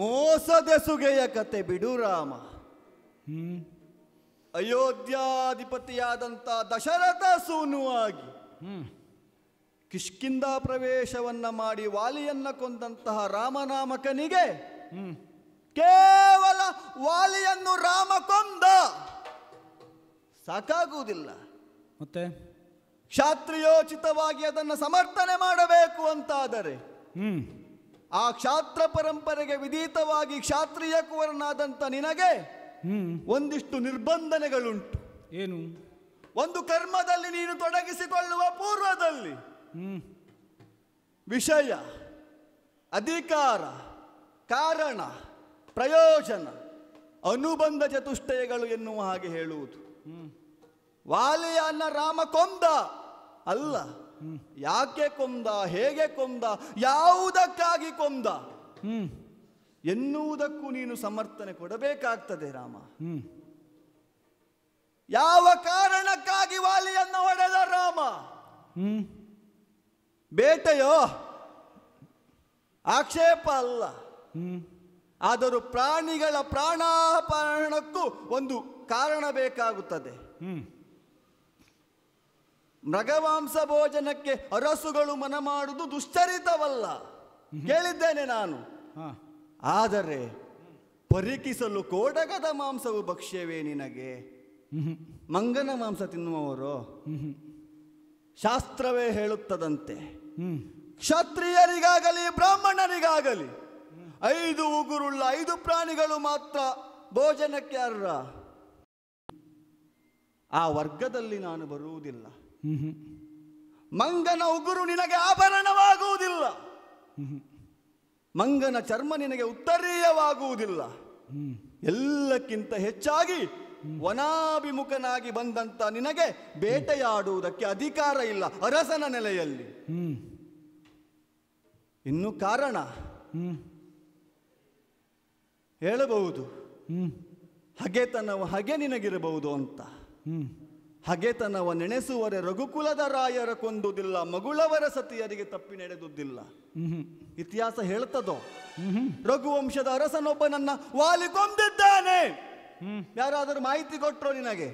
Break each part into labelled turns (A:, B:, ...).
A: ಮೋಸದೆಸುಗೆಯ ಕತೆ ಬಿಡು ರಾಮ ಹ್ಮ್
B: ಅಯೋಧ್ಯಾಧಿಪತಿಯಾದಂಥ ದಶರಥ ಸೂನುವಾಗಿ ಕಿಷ್ಕಿಂದ ಪ್ರವೇಶವನ್ನ ಮಾಡಿ ವಾಲಿಯನ್ನ ಕೊಂದಂತಹ ರಾಮನಾಮಕನಿಗೆ ಕೇವಲ ವಾಲಿಯನ್ನು ರಾಮ ಕೊಂದ ಸಾಕಾಗುವುದಿಲ್ಲ ಮತ್ತೆ ಕ್ಷಾತ್ರಿಯೋಚಿತವಾಗಿ ಅದನ್ನು ಸಮರ್ಥನೆ ಮಾಡಬೇಕು ಅಂತಾದರೆ ಹ್ಮ್ ಆ ಕ್ಷಾತ್ರ ಪರಂಪರೆಗೆ ವಿಧೀತವಾಗಿ ಕ್ಷಾತ್ರಿಯ ಕುವರನಾದಂಥ ನಿನಗೆ ಒಂದಿಷ್ಟು ನಿರ್ಬಂಧನೆಗಳುಂಟು ಏನು ಒಂದು ಕರ್ಮದಲ್ಲಿ ನೀನು ತೊಡಗಿಸಿಕೊಳ್ಳುವ ಪೂರ್ವದಲ್ಲಿ ವಿಷಯ ಅಧಿಕಾರ ಕಾರಣ ಪ್ರಯೋಜನ ಅನುಬಂಧ ಚತುಷ್ಟಯಗಳು ಎನ್ನುವ ಹಾಗೆ ಹೇಳುವುದು ವಾಲಿಯನ್ನ ರಾಮ ಕೊಂದ ಅಲ್ಲ ಯಾಕೆ ಕೊಂದ ಹೇಗೆ ಕೊಂದ ಯಾವುದಕ್ಕಾಗಿ ಕೊಂದ ಎನ್ನುವುದಕ್ಕೂ ನೀನು ಸಮರ್ಥನೆ ಕೊಡಬೇಕಾಗ್ತದೆ ರಾಮ ಯಾವ ಕಾರಣಕ್ಕಾಗಿ ವಾಲಿಯನ್ನು ಹೊಡೆದ ರಾಮ ಬೇಟೆಯೋ ಆಕ್ಷೇಪ ಅಲ್ಲ ಆದರೂ ಪ್ರಾಣಿಗಳ ಪ್ರಾಣಾಪರಣಕ್ಕೂ ಒಂದು ಕಾರಣ ಬೇಕಾಗುತ್ತದೆ ಮೃಗವಾಂಸ ಭೋಜನಕ್ಕೆ ಅರಸುಗಳು ಮನ ಮಾಡುವುದು ದುಶ್ಚರಿತವಲ್ಲ ಕೇಳಿದ್ದೇನೆ ನಾನು ಆದರೆ ಪರೀಕ್ಷಿಸಲು ಕೋಡಗದ ಮಾಂಸವು ಭಕ್ಷ್ಯವೇ ನಿನಗೆ ಮಂಗನ ಮಾಂಸ ತಿನ್ನುವವರು ಶಾಸ್ತ್ರವೇ ಹೇಳುತ್ತದಂತೆ ಕ್ಷತ್ರಿಯರಿಗಾಗಲಿ ಬ್ರಾಹ್ಮಣರಿಗಾಗಲಿ ಐದು ಉಗುರುಳ್ಳ ಐದು ಪ್ರಾಣಿಗಳು ಮಾತ್ರ ಭೋಜನಕ್ಕೆ ಅರ್ಹ ಆ ವರ್ಗದಲ್ಲಿ ನಾನು ಬರುವುದಿಲ್ಲ ಮಂಗನ ಉಗುರು ನಿನಗೆ ಆಭರಣವಾಗುವುದಿಲ್ಲ ಮಂಗನ ಚರ್ಮ ನಿನಗೆ ಉತ್ತರೀಯವಾಗುವುದಿಲ್ಲ ಎಲ್ಲಕ್ಕಿಂತ ಹೆಚ್ಚಾಗಿ ವನಾಭಿಮುಖನಾಗಿ ಬಂದಂತ ನಿನಗೆ ಬೇಟೆಯಾಡುವುದಕ್ಕೆ ಅಧಿಕಾರ ಇಲ್ಲ ಅರಸನ ನೆಲೆಯಲ್ಲಿ ಇನ್ನು ಕಾರಣ ಹೇಳಬಹುದು ಹಗೆತನವು ಹಗೆ ನಿನಗಿರಬಹುದು ಅಂತ ಹಗೆತನವ ನೆನೆಸುವರೆ ರಘುಕುಲದ ರಾಯರ ಕೊಂದುದಿಲ್ಲ ಮಗುಳವರ ಸತಿಯರಿಗೆ ತಪ್ಪಿ ನಡೆದುದಿಲ್ಲ ಇತಿಹಾಸ ಹೇಳ್ತದೋ ರಘುವಂಶದ ಅರಸನೊಬ್ಬ ನನ್ನ ವಾಲಿ ಕೊಂದಿದ್ದಾನೆ ಯಾರಾದರೂ ಮಾಹಿತಿ ಕೊಟ್ಟರು ನಿನಗೆ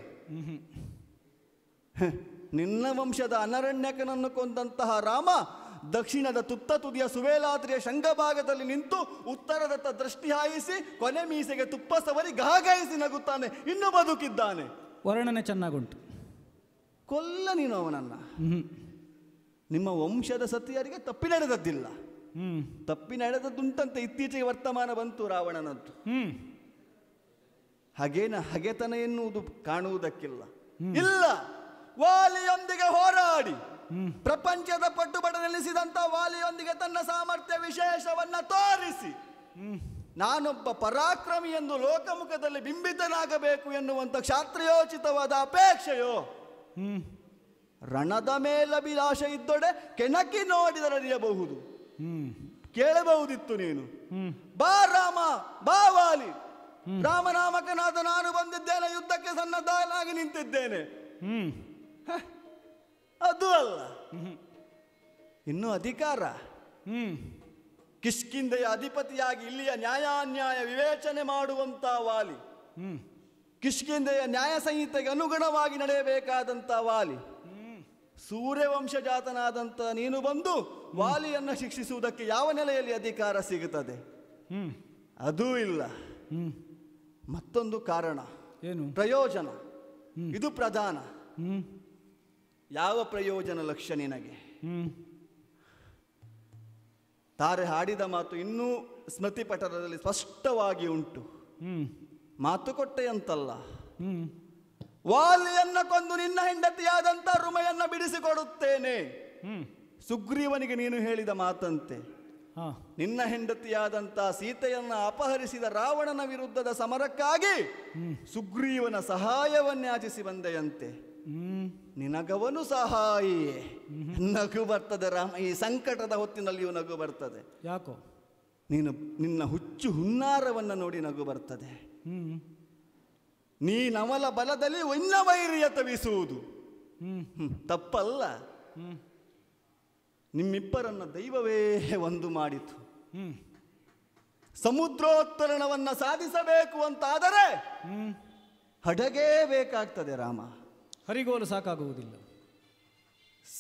B: ನಿನ್ನ ವಂಶದ ಅನರಣ್ಯಕನನ್ನು ಕೊಂದಂತಹ ರಾಮ ದಕ್ಷಿಣದ ತುತ್ತ ತುದಿಯ ಸುವೇಲಾದ್ರಿಯ ಶಂಗಭಾಗದಲ್ಲಿ ನಿಂತು ಉತ್ತರದತ್ತ ದೃಷ್ಟಿ ಹಾಯಿಸಿ ಕೊನೆ ಮೀಸೆಗೆ ತುಪ್ಪ ಸವರಿ ಗಾಗಾಯಿಸಿ ನಗುತ್ತಾನೆ ಇನ್ನು ಬದುಕಿದ್ದಾನೆ
C: ವರ್ಣನೆ ಚೆನ್ನಾಗುಂಟು
B: ಕೊಲ್ಲ ನೀನು ಅವನನ್ನು ನಿಮ್ಮ ವಂಶದ ಸತಿಯರಿಗೆ ತಪ್ಪಿ ನಡೆದದ್ದಿಲ್ಲ ತಪ್ಪಿ ನಡೆದದ್ದುಂಟಂತೆ ಇತ್ತೀಚೆಗೆ ವರ್ತಮಾನ ಬಂತು ರಾವಣನದ್ದು ಹಗೇನ ಹಗೆತನ ಎನ್ನುವುದು ಕಾಣುವುದಕ್ಕಿಲ್ಲ ಇಲ್ಲ ವಾಲಿಯೊಂದಿಗೆ ಹೋರಾಡಿ ಪ್ರಪಂಚದ ಪಟ್ಟುಬಡ ನಿಲ್ಲಿಸಿದಂತ ವಾಲಿಯೊಂದಿಗೆ ತನ್ನ ಸಾಮರ್ಥ್ಯ ವಿಶೇಷವನ್ನ ತೋರಿಸಿ ನಾನೊಬ್ಬ ಪರಾಕ್ರಮಿ ಎಂದು ಲೋಕಮುಖದಲ್ಲಿ ಬಿಂಬಿತನಾಗಬೇಕು ಎನ್ನುವಂಥ ಕ್ಷಾತ್ರಯೋಚಿತವಾದ ಅಪೇಕ್ಷೆಯೋ ರಣದ ಅಭಿಲಾಷೆ ಇದ್ದೊಡೆ ಕೆಣಕಿ ಹ್ಮ್ ಕೇಳಬಹುದಿತ್ತು ನೀನು ಬಾ ರಾಮ ಬಾ ವಾಲಿ ರಾಮನಾಮಕನಾದ ನಾನು ಬಂದಿದ್ದೇನೆ ಯುದ್ಧಕ್ಕೆ ಸನ್ನದ್ಧನಾಗಿ ನಿಂತಿದ್ದೇನೆ ಅದು ಅಲ್ಲ ಇನ್ನು ಅಧಿಕಾರ ಕಿಷ್ಕಿಂದೆಯ ಅಧಿಪತಿಯಾಗಿ ಇಲ್ಲಿಯ ನ್ಯಾಯಾನ್ಯಾಯ ವಿವೇಚನೆ ಮಾಡುವಂತ ವಾಲಿ ಹ್ಮ್ ಕಿಷ್ಕಿಂದೆಯ ನ್ಯಾಯ ಸಂಹಿತೆಗೆ ಅನುಗುಣವಾಗಿ ನಡೆಯಬೇಕಾದಂಥ ವಾಲಿ ಸೂರ್ಯವಂಶಜಾತನಾದಂಥ ನೀನು ಬಂದು ವಾಲಿಯನ್ನು ಶಿಕ್ಷಿಸುವುದಕ್ಕೆ ಯಾವ ನೆಲೆಯಲ್ಲಿ ಅಧಿಕಾರ ಸಿಗುತ್ತದೆ ಅದೂ ಇಲ್ಲ ಮತ್ತೊಂದು ಕಾರಣ ಏನು ಪ್ರಯೋಜನ ಇದು ಪ್ರಧಾನ ಯಾವ ಪ್ರಯೋಜನ ಲಕ್ಷ್ಯ ನಿನಗೆ ತಾರೆ ಹಾಡಿದ ಮಾತು ಇನ್ನೂ ಸ್ಮೃತಿ ಪಟಲದಲ್ಲಿ ಸ್ಪಷ್ಟವಾಗಿ ಉಂಟು ಮಾತು ಅಂತಲ್ಲ ವಾಲಿಯನ್ನ ಕೊಂದು ನಿನ್ನ ಹೆಂಡತಿಯಾದಂತ ರುಮಯನ್ನ ಬಿಡಿಸಿಕೊಡುತ್ತೇನೆ ಸುಗ್ರೀವನಿಗೆ ನೀನು ಹೇಳಿದ ಮಾತಂತೆ ನಿನ್ನ ಹೆಂಡತಿಯಾದಂತ ಸೀತೆಯನ್ನ ಅಪಹರಿಸಿದ ರಾವಣನ ವಿರುದ್ಧದ ಸಮರಕ್ಕಾಗಿ ಸುಗ್ರೀವನ ಸಹಾಯವನ್ನಾಚಿಸಿ ಬಂದೆಯಂತೆ ನಿನಗವನು ಸಹಾಯಿಯೇ ನಗು ಬರ್ತದೆ ರಾಮ ಈ ಸಂಕಟದ ಹೊತ್ತಿನಲ್ಲಿಯೂ ನಗು ಬರ್ತದೆ ಯಾಕೋ ನೀನು ನಿನ್ನ ಹುಚ್ಚು ಹುನ್ನಾರವನ್ನು ನೋಡಿ ನಗು ಬರ್ತದೆ ನೀ ನೀನವಲ ಬಲದಲ್ಲಿ ವೈರ್ಯ ತವಿಸುವುದು ತಪ್ಪಲ್ಲ ನಿಮ್ಮಿಬ್ಬರನ್ನು ದೈವವೇ ಒಂದು ಮಾಡಿತು ಸಮುದ್ರೋತ್ತರಣವನ್ನು ಸಾಧಿಸಬೇಕು ಅಂತಾದರೆ ಹಡಗೇ ಬೇಕಾಗ್ತದೆ ರಾಮ ಹರಿಗೋಲು ಸಾಕಾಗುವುದಿಲ್ಲ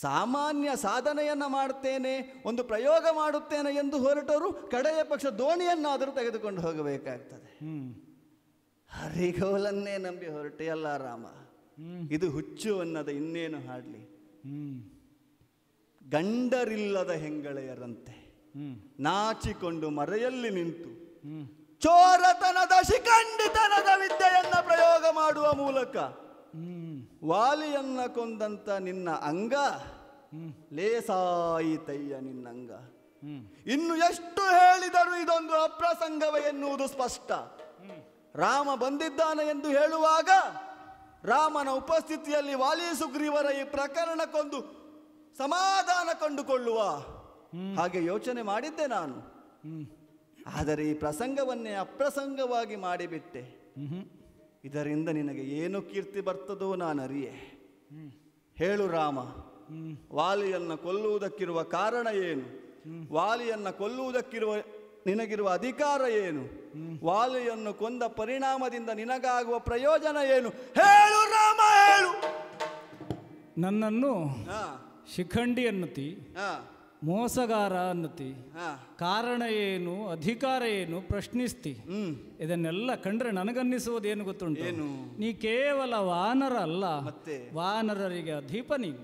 B: ಸಾಮಾನ್ಯ ಸಾಧನೆಯನ್ನು ಮಾಡುತ್ತೇನೆ ಒಂದು ಪ್ರಯೋಗ ಮಾಡುತ್ತೇನೆ ಎಂದು ಹೊರಟರು ಕಡೆಯ ಪಕ್ಷ ದೋಣಿಯನ್ನಾದರೂ ತೆಗೆದುಕೊಂಡು ಹೋಗಬೇಕಾಗ್ತದೆ ಹರಿಗೌಲನ್ನೇ ನಂಬಿ ಹೊರಟೆಯಲ್ಲ ರಾಮ ಇದು ಹುಚ್ಚು ಅನ್ನದ ಇನ್ನೇನು ಹಾಡ್ಲಿ ಗಂಡರಿಲ್ಲದ ಹೆಂಗಳೆಯರಂತೆ ನಾಚಿಕೊಂಡು ಮರೆಯಲ್ಲಿ ನಿಂತು ಚೋರತನದ ಶಿಖಂಡಿತನದ ವಿದ್ಯೆಯನ್ನ ಪ್ರಯೋಗ ಮಾಡುವ ಮೂಲಕ ವಾಲಿಯನ್ನ ಕೊಂದಂತ ನಿನ್ನ ಅಂಗ ತಯ್ಯ ನಿನ್ನಂಗ ಇನ್ನು ಎಷ್ಟು ಹೇಳಿದರೂ ಇದೊಂದು ಅಪ್ರಸಂಗವ ಎನ್ನುವುದು ಸ್ಪಷ್ಟ ರಾಮ ಬಂದಿದ್ದಾನೆ ಎಂದು ಹೇಳುವಾಗ ರಾಮನ ಉಪಸ್ಥಿತಿಯಲ್ಲಿ ವಾಲಿ ಸುಗ್ರೀವರ ಈ ಪ್ರಕರಣಕ್ಕೊಂದು ಸಮಾಧಾನ ಕಂಡುಕೊಳ್ಳುವ ಹಾಗೆ ಯೋಚನೆ ಮಾಡಿದ್ದೆ ನಾನು ಆದರೆ ಈ ಪ್ರಸಂಗವನ್ನೇ ಅಪ್ರಸಂಗವಾಗಿ ಮಾಡಿಬಿಟ್ಟೆ ಇದರಿಂದ ನಿನಗೆ ಏನು ಕೀರ್ತಿ ಬರ್ತದೋ ಅರಿಯೇ ಹೇಳು ರಾಮ ವಾಲಿಯನ್ನು ಕೊಲ್ಲುವುದಕ್ಕಿರುವ ಕಾರಣ ಏನು ವಾಲಿಯನ್ನು ಕೊಲ್ಲುವುದಕ್ಕಿರುವ ನಿನಗಿರುವ ಅಧಿಕಾರ ಏನು ವಾಲಿಯನ್ನು ಕೊಂದ ಪರಿಣಾಮದಿಂದ ನಿನಗಾಗುವ ಪ್ರಯೋಜನ ಏನು ಹೇಳು ರಾಮ ಹೇಳು
C: ನನ್ನನ್ನು ಶಿಖಂಡಿ ಅನ್ನತಿ ಮೋಸಗಾರ ಅನ್ನತಿ ಕಾರಣ ಏನು ಅಧಿಕಾರ ಏನು ಪ್ರಶ್ನಿಸ್ತಿ ಇದನ್ನೆಲ್ಲ ಕಂಡ್ರೆ ನನಗನ್ನಿಸುವುದು ಏನು ಗೊತ್ತುಂಟು ನೀ ಕೇವಲ ವಾನರ ಅಲ್ಲ ವಾನರರಿಗೆ ಅಧಿಪ ನೀನು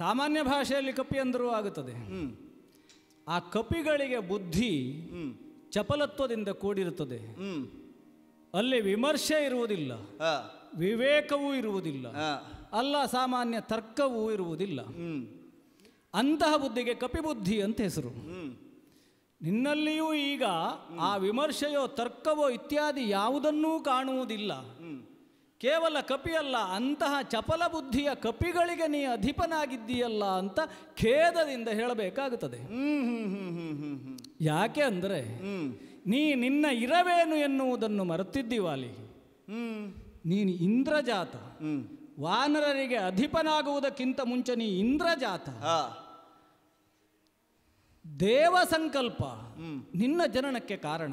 C: ಸಾಮಾನ್ಯ ಭಾಷೆಯಲ್ಲಿ ಕಪಿ ಅಂದರೂ ಆಗುತ್ತದೆ ಆ ಕಪಿಗಳಿಗೆ ಬುದ್ಧಿ ಚಪಲತ್ವದಿಂದ ಕೂಡಿರುತ್ತದೆ ಅಲ್ಲಿ ವಿಮರ್ಶೆ ಇರುವುದಿಲ್ಲ ವಿವೇಕವೂ ಇರುವುದಿಲ್ಲ ಅಲ್ಲ ಸಾಮಾನ್ಯ ತರ್ಕವೂ ಇರುವುದಿಲ್ಲ ಅಂತಹ ಬುದ್ಧಿಗೆ ಕಪಿಬುದ್ಧಿ ಅಂತ ಹೆಸರು ನಿನ್ನಲ್ಲಿಯೂ ಈಗ ಆ ವಿಮರ್ಶೆಯೋ ತರ್ಕವೋ ಇತ್ಯಾದಿ ಯಾವುದನ್ನೂ ಕಾಣುವುದಿಲ್ಲ ಕೇವಲ ಕಪಿಯಲ್ಲ ಅಂತಹ ಚಪಲ ಬುದ್ಧಿಯ ಕಪಿಗಳಿಗೆ ನೀ ಅಧಿಪನಾಗಿದ್ದೀಯಲ್ಲ ಅಂತ ಖೇದದಿಂದ ಹೇಳಬೇಕಾಗುತ್ತದೆ ಯಾಕೆ ಅಂದರೆ ನೀ ನಿನ್ನ ಇರವೇನು ಎನ್ನುವುದನ್ನು ಮರೆತಿದ್ದೀವಾಲಿ ನೀನು ಇಂದ್ರಜಾತ ವಾನರರಿಗೆ ಅಧಿಪನಾಗುವುದಕ್ಕಿಂತ ಮುಂಚೆ ನೀ ಇಂದ್ರಜಾತ ದೇವ ಸಂಕಲ್ಪ ನಿನ್ನ ಜನನಕ್ಕೆ ಕಾರಣ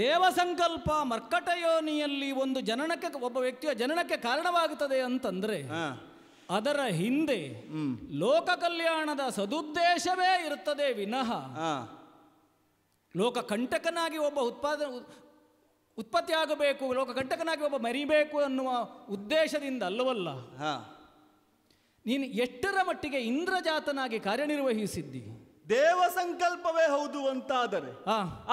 C: ದೇವಸಂಕಲ್ಪ ಮರ್ಕಟಯೋನಿಯಲ್ಲಿ ಒಂದು ಜನನಕ್ಕೆ ಒಬ್ಬ ವ್ಯಕ್ತಿಯ ಜನನಕ್ಕೆ ಕಾರಣವಾಗುತ್ತದೆ ಅಂತಂದರೆ ಅದರ ಹಿಂದೆ ಲೋಕ ಕಲ್ಯಾಣದ ಸದುದ್ದೇಶವೇ ಇರುತ್ತದೆ ವಿನಃ ಲೋಕ ಕಂಟಕನಾಗಿ ಒಬ್ಬ ಉತ್ಪಾದ ಉತ್ಪತ್ತಿ ಆಗಬೇಕು ಲೋಕ ಕಂಟಕನಾಗಿ ಒಬ್ಬ ಮರಿಬೇಕು ಅನ್ನುವ ಉದ್ದೇಶದಿಂದ ಅಲ್ಲವಲ್ಲ ನೀನು ಎಷ್ಟರ ಮಟ್ಟಿಗೆ ಇಂದ್ರಜಾತನಾಗಿ ಕಾರ್ಯನಿರ್ವಹಿಸಿದ್ದಿ ದೇವ ಸಂಕಲ್ಪವೇ ಹೌದು ಅಂತಾದರೆ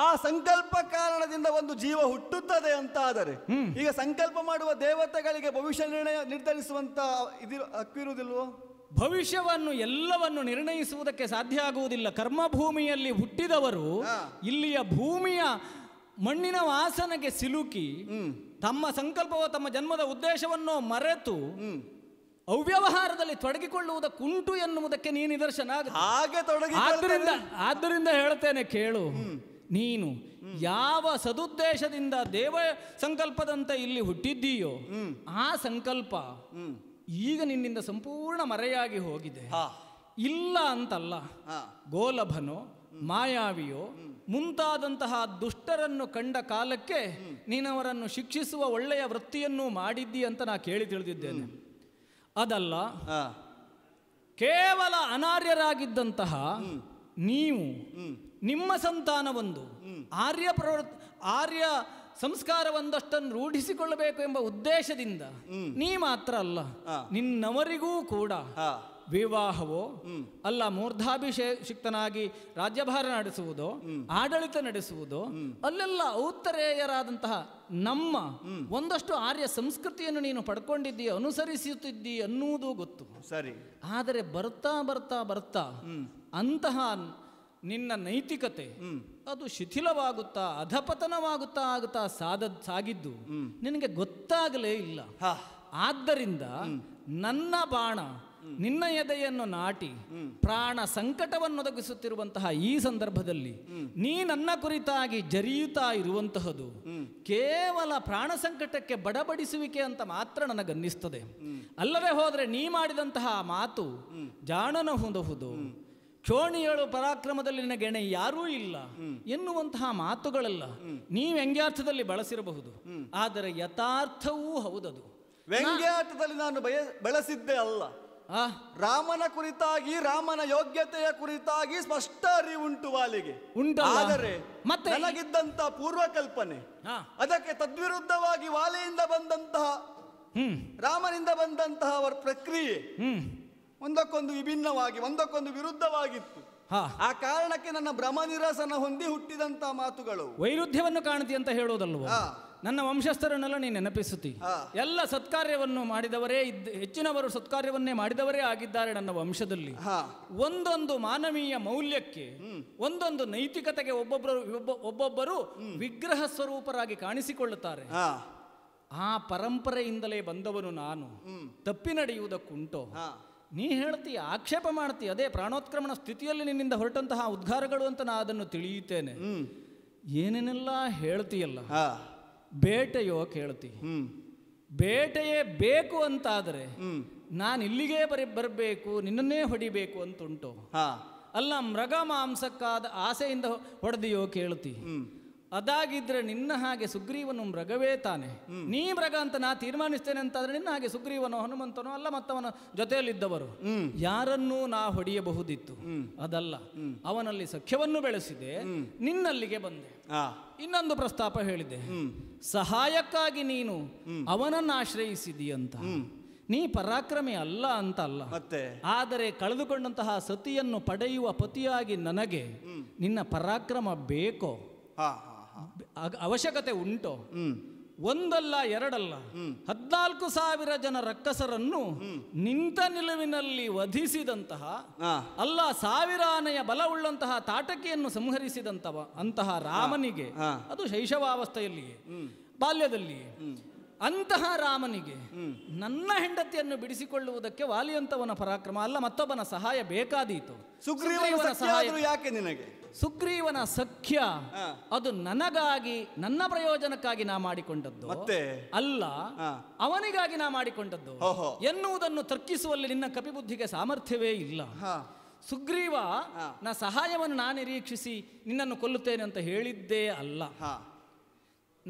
C: ಆ ಸಂಕಲ್ಪ ಕಾರಣದಿಂದ ಒಂದು ಜೀವ ಹುಟ್ಟುತ್ತದೆ
B: ಅಂತಾದರೆ ಈಗ ಸಂಕಲ್ಪ ಮಾಡುವ ದೇವತೆಗಳಿಗೆ ಭವಿಷ್ಯ ನಿರ್ಣಯ ನಿರ್ಧರಿಸುವಂತ ಇದು
C: ಹಕ್ಕಿರುವುದಿಲ್ವೋ ಭವಿಷ್ಯವನ್ನು ಎಲ್ಲವನ್ನು ನಿರ್ಣಯಿಸುವುದಕ್ಕೆ ಸಾಧ್ಯ ಆಗುವುದಿಲ್ಲ ಕರ್ಮಭೂಮಿಯಲ್ಲಿ ಹುಟ್ಟಿದವರು ಇಲ್ಲಿಯ ಭೂಮಿಯ ಮಣ್ಣಿನ ವಾಸನೆಗೆ ಸಿಲುಕಿ ತಮ್ಮ ಸಂಕಲ್ಪವ ತಮ್ಮ ಜನ್ಮದ ಉದ್ದೇಶವನ್ನು ಮರೆತು ಅವ್ಯವಹಾರದಲ್ಲಿ ತೊಡಗಿಕೊಳ್ಳುವುದಕ್ಕುಂಟು ಎನ್ನುವುದಕ್ಕೆ ನೀ ನಿದರ್ಶನ ಹಾಗೆ ತೊಡಗಿ ಆದ್ದರಿಂದ ಆದ್ದರಿಂದ ಹೇಳ್ತೇನೆ ಕೇಳು ನೀನು ಯಾವ ಸದುದ್ದೇಶದಿಂದ ದೇವ ಸಂಕಲ್ಪದಂತೆ ಇಲ್ಲಿ ಹುಟ್ಟಿದ್ದೀಯೋ ಆ ಸಂಕಲ್ಪ ಈಗ ನಿನ್ನಿಂದ ಸಂಪೂರ್ಣ ಮರೆಯಾಗಿ ಹೋಗಿದೆ ಇಲ್ಲ ಅಂತಲ್ಲ ಗೋಲಭನೋ ಮಾಯಾವಿಯೋ ಮುಂತಾದಂತಹ ದುಷ್ಟರನ್ನು ಕಂಡ ಕಾಲಕ್ಕೆ ನೀನವರನ್ನು ಶಿಕ್ಷಿಸುವ ಒಳ್ಳೆಯ ವೃತ್ತಿಯನ್ನು ಮಾಡಿದ್ದೀ ಅಂತ ನಾ ಕೇಳಿ ತಿಳಿದಿದ್ದೇನೆ ಅದಲ್ಲ ಕೇವಲ ಅನಾರ್ಯರಾಗಿದ್ದಂತಹ ನೀವು ನಿಮ್ಮ ಸಂತಾನವೊಂದು ಆರ್ಯ ಪ್ರವರ್ ಆರ್ಯ ಸಂಸ್ಕಾರವೊಂದಷ್ಟನ್ನು ರೂಢಿಸಿಕೊಳ್ಳಬೇಕು ಎಂಬ ಉದ್ದೇಶದಿಂದ ನೀ ಮಾತ್ರ ಅಲ್ಲ ನಿನ್ನವರಿಗೂ ಕೂಡ ವಿವಾಹವೋ ಅಲ್ಲ ಮೂರ್ಧಾಭಿಷೇಕ್ತನಾಗಿ ರಾಜ್ಯಭಾರ ನಡೆಸುವುದೋ ಆಡಳಿತ ನಡೆಸುವುದೋ ಅಲ್ಲೆಲ್ಲ ಔತ್ತರೇಯರಾದಂತಹ ನಮ್ಮ ಒಂದಷ್ಟು ಆರ್ಯ ಸಂಸ್ಕೃತಿಯನ್ನು ನೀನು ಪಡ್ಕೊಂಡಿದ್ದೀಯ ಅನುಸರಿಸುತ್ತಿದ್ದೀಯ ಅನ್ನುವುದು ಗೊತ್ತು ಸರಿ ಆದರೆ ಬರ್ತಾ ಬರ್ತಾ ಬರ್ತಾ ಅಂತಹ ನಿನ್ನ ನೈತಿಕತೆ ಅದು ಶಿಥಿಲವಾಗುತ್ತಾ ಅಧಪತನವಾಗುತ್ತಾ ಆಗುತ್ತಾ ಸಾಧ ಸಾಗಿದ್ದು ನಿನಗೆ ಗೊತ್ತಾಗಲೇ ಇಲ್ಲ ಆದ್ದರಿಂದ ನನ್ನ ಬಾಣ ನಿನ್ನ ಎದೆಯನ್ನು ನಾಟಿ ಪ್ರಾಣ ಸಂಕಟವನ್ನು ಒದಗಿಸುತ್ತಿರುವಂತಹ ಈ ಸಂದರ್ಭದಲ್ಲಿ ನೀ ನನ್ನ ಕುರಿತಾಗಿ ಜರಿಯುತ್ತಾ ಇರುವಂತಹದು ಕೇವಲ ಪ್ರಾಣ ಸಂಕಟಕ್ಕೆ ಬಡಬಡಿಸುವಿಕೆ ಅಂತ ಮಾತ್ರ ನನಗನ್ನಿಸ್ತದೆ ಅಲ್ಲವೇ ಹೋದರೆ ನೀ ಮಾಡಿದಂತಹ ಮಾತು ಜಾಣನ ಹೊಂದಬಹುದು ಚೋಣಿಯಳು ಪರಾಕ್ರಮದಲ್ಲಿ ಗೆಣೆ ಯಾರೂ ಇಲ್ಲ ಎನ್ನುವಂತಹ ಮಾತುಗಳಲ್ಲ ನೀ ವ್ಯಂಗ್ಯಾರ್ಥದಲ್ಲಿ ಬಳಸಿರಬಹುದು ಆದರೆ ಯಥಾರ್ಥವೂ ಹೌದದು ವ್ಯಂಗ್ಯಾರ್ಥದಲ್ಲಿ ನಾನು ಬಯ ಬಳಸಿದ್ದೇ ಅಲ್ಲ
B: ರಾಮನ ಕುರಿತಾಗಿ ರಾಮನ ಯೋಗ್ಯತೆಯ ಕುರಿತಾಗಿ ಸ್ಪಷ್ಟ ಅರಿವುಂಟು ವಾಲಿಗೆ ಆದರೆ ಮತ್ತೆ ನನಗಿದ್ದಂತ ಪೂರ್ವ ಕಲ್ಪನೆ ಅದಕ್ಕೆ ತದ್ವಿರುದ್ಧವಾಗಿ ವಾಲೆಯಿಂದ ಬಂದಂತಹ ರಾಮನಿಂದ ಬಂದಂತಹ ಅವರ ಪ್ರಕ್ರಿಯೆ ಒಂದಕ್ಕೊಂದು ವಿಭಿನ್ನವಾಗಿ ಒಂದಕ್ಕೊಂದು ವಿರುದ್ಧವಾಗಿತ್ತು ಆ ಕಾರಣಕ್ಕೆ ನನ್ನ
C: ಭ್ರಮ ನಿರಸನ ಹೊಂದಿ ಹುಟ್ಟಿದಂತಹ ಮಾತುಗಳು ವೈರುಧ್ಯವನ್ನು ಕಾಣುತ್ತೆ ಅಂತ ಹೇಳೋದಲ್ವಾ ನನ್ನ ವಂಶಸ್ಥರನ್ನೆಲ್ಲ ನೀನು ನೆನಪಿಸುತ್ತಿ ಎಲ್ಲ ಸತ್ಕಾರ್ಯವನ್ನು ಮಾಡಿದವರೇ ಇದ್ದ ಹೆಚ್ಚಿನವರು ಸತ್ಕಾರ್ಯವನ್ನೇ ಮಾಡಿದವರೇ ಆಗಿದ್ದಾರೆ ನನ್ನ ವಂಶದಲ್ಲಿ ಒಂದೊಂದು ಮಾನವೀಯ ಮೌಲ್ಯಕ್ಕೆ ಒಂದೊಂದು ನೈತಿಕತೆಗೆ ಒಬ್ಬೊಬ್ಬರು ಒಬ್ಬೊಬ್ಬರು ವಿಗ್ರಹ ಸ್ವರೂಪರಾಗಿ ಕಾಣಿಸಿಕೊಳ್ಳುತ್ತಾರೆ ಆ ಪರಂಪರೆಯಿಂದಲೇ ಬಂದವನು ನಾನು ತಪ್ಪಿ ನಡೆಯುವುದಕ್ಕುಂಟು ನೀ ಹೇಳ್ತಿ ಆಕ್ಷೇಪ ಮಾಡ್ತಿ ಅದೇ ಪ್ರಾಣೋತ್ಕ್ರಮಣ ಸ್ಥಿತಿಯಲ್ಲಿ ನಿನ್ನಿಂದ ಹೊರಟಂತಹ ಉದ್ಗಾರಗಳು ಅಂತ ನಾ ಅದನ್ನು ತಿಳಿಯುತ್ತೇನೆ ಏನೇನೆಲ್ಲ ಹೇಳ್ತೀಯಲ್ಲ ಬೇಟೆಯೋ ಕೇಳ್ತಿ ಬೇಟೆಯೇ ಬೇಕು ಅಂತಾದರೆ ನಾನು ಇಲ್ಲಿಗೆ ಬರಿ ಬರಬೇಕು ನಿನ್ನನ್ನೇ ಹೊಡಿಬೇಕು ಅಂತುಂಟು ಅಲ್ಲ ಮೃಗ ಮಾಂಸಕ್ಕಾದ ಆಸೆಯಿಂದ ಹೊಡೆದಿಯೋ ಕೇಳ್ತಿ ಅದಾಗಿದ್ರೆ ನಿನ್ನ ಹಾಗೆ ಸುಗ್ರೀವನು ಮೃಗವೇ ತಾನೆ ನೀ ಮೃಗ ಅಂತ ನಾ ತೀರ್ಮಾನಿಸ್ತೇನೆ ಅಂತಂದ್ರೆ ನಿನ್ನ ಹಾಗೆ ಸುಗ್ರೀವನು ಹನುಮಂತನೋ ಅಲ್ಲ ಮತ್ತವನ ಜೊತೆಯಲ್ಲಿದ್ದವರು ಯಾರನ್ನೂ ನಾ ಹೊಡೆಯಬಹುದಿತ್ತು ಅದಲ್ಲ ಅವನಲ್ಲಿ ಸಖ್ಯವನ್ನು ಬೆಳೆಸಿದೆ ನಿನ್ನಲ್ಲಿಗೆ ಬಂದೆ ಇನ್ನೊಂದು ಪ್ರಸ್ತಾಪ ಹೇಳಿದೆ ಸಹಾಯಕ್ಕಾಗಿ ನೀನು ಅವನನ್ನು ಅಂತ ನೀ ಪರಾಕ್ರಮಿ ಅಲ್ಲ ಅಂತ ಅಲ್ಲ ಮತ್ತೆ ಆದರೆ ಕಳೆದುಕೊಂಡಂತಹ ಸತಿಯನ್ನು ಪಡೆಯುವ ಪತಿಯಾಗಿ ನನಗೆ ನಿನ್ನ ಪರಾಕ್ರಮ ಬೇಕೋ ಹಾ ಅವಶ್ಯಕತೆ ಉಂಟು ಒಂದಲ್ಲ ಎರಡಲ್ಲ ಹದಿನಾಲ್ಕು ಸಾವಿರ ಜನ ರಕ್ಕಸರನ್ನು ನಿಂತ ನಿಲುವಿನಲ್ಲಿ ವಧಿಸಿದಂತಹ ಅಲ್ಲ ಸಾವಿರಾನೆಯ ಬಲವುಳ್ಳಂತಹ ತಾಟಕಿಯನ್ನು ಸಂಹರಿಸಿದಂತಹ ಅಂತಹ ರಾಮನಿಗೆ ಅದು ಶೈಶವಾವಸ್ಥೆಯಲ್ಲಿಯೇ ಬಾಲ್ಯದಲ್ಲಿಯೇ ಅಂತಹ ರಾಮನಿಗೆ ನನ್ನ ಹೆಂಡತಿಯನ್ನು ಬಿಡಿಸಿಕೊಳ್ಳುವುದಕ್ಕೆ ವಾಲಿಯಂತವನ ಪರಾಕ್ರಮ ಅಲ್ಲ ಮತ್ತೊಬ್ಬನ ಸಹಾಯ ಬೇಕಾದೀತು ಸುಗ್ರೀವನ ಸಹಾಯ ಯಾಕೆ ನಿನಗೆ ಸುಗ್ರೀವನ ಸಖ್ಯ ಅದು ನನಗಾಗಿ ನನ್ನ ಪ್ರಯೋಜನಕ್ಕಾಗಿ ನಾ ಮಾಡಿಕೊಂಡದ್ದು ಮತ್ತೆ ಅಲ್ಲ ಅವನಿಗಾಗಿ ನಾ ಮಾಡಿಕೊಂಡದ್ದು ಎನ್ನುವುದನ್ನು ತರ್ಕಿಸುವಲ್ಲಿ ನಿನ್ನ ಕಪಿಬುದ್ಧಿಗೆ ಸಾಮರ್ಥ್ಯವೇ ಇಲ್ಲ ಸುಗ್ರೀವ ನಾ ಸಹಾಯವನ್ನು ನಾನು ನಿರೀಕ್ಷಿಸಿ ನಿನ್ನನ್ನು ಕೊಲ್ಲುತ್ತೇನೆ ಅಂತ ಹೇಳಿದ್ದೇ ಅಲ್ಲ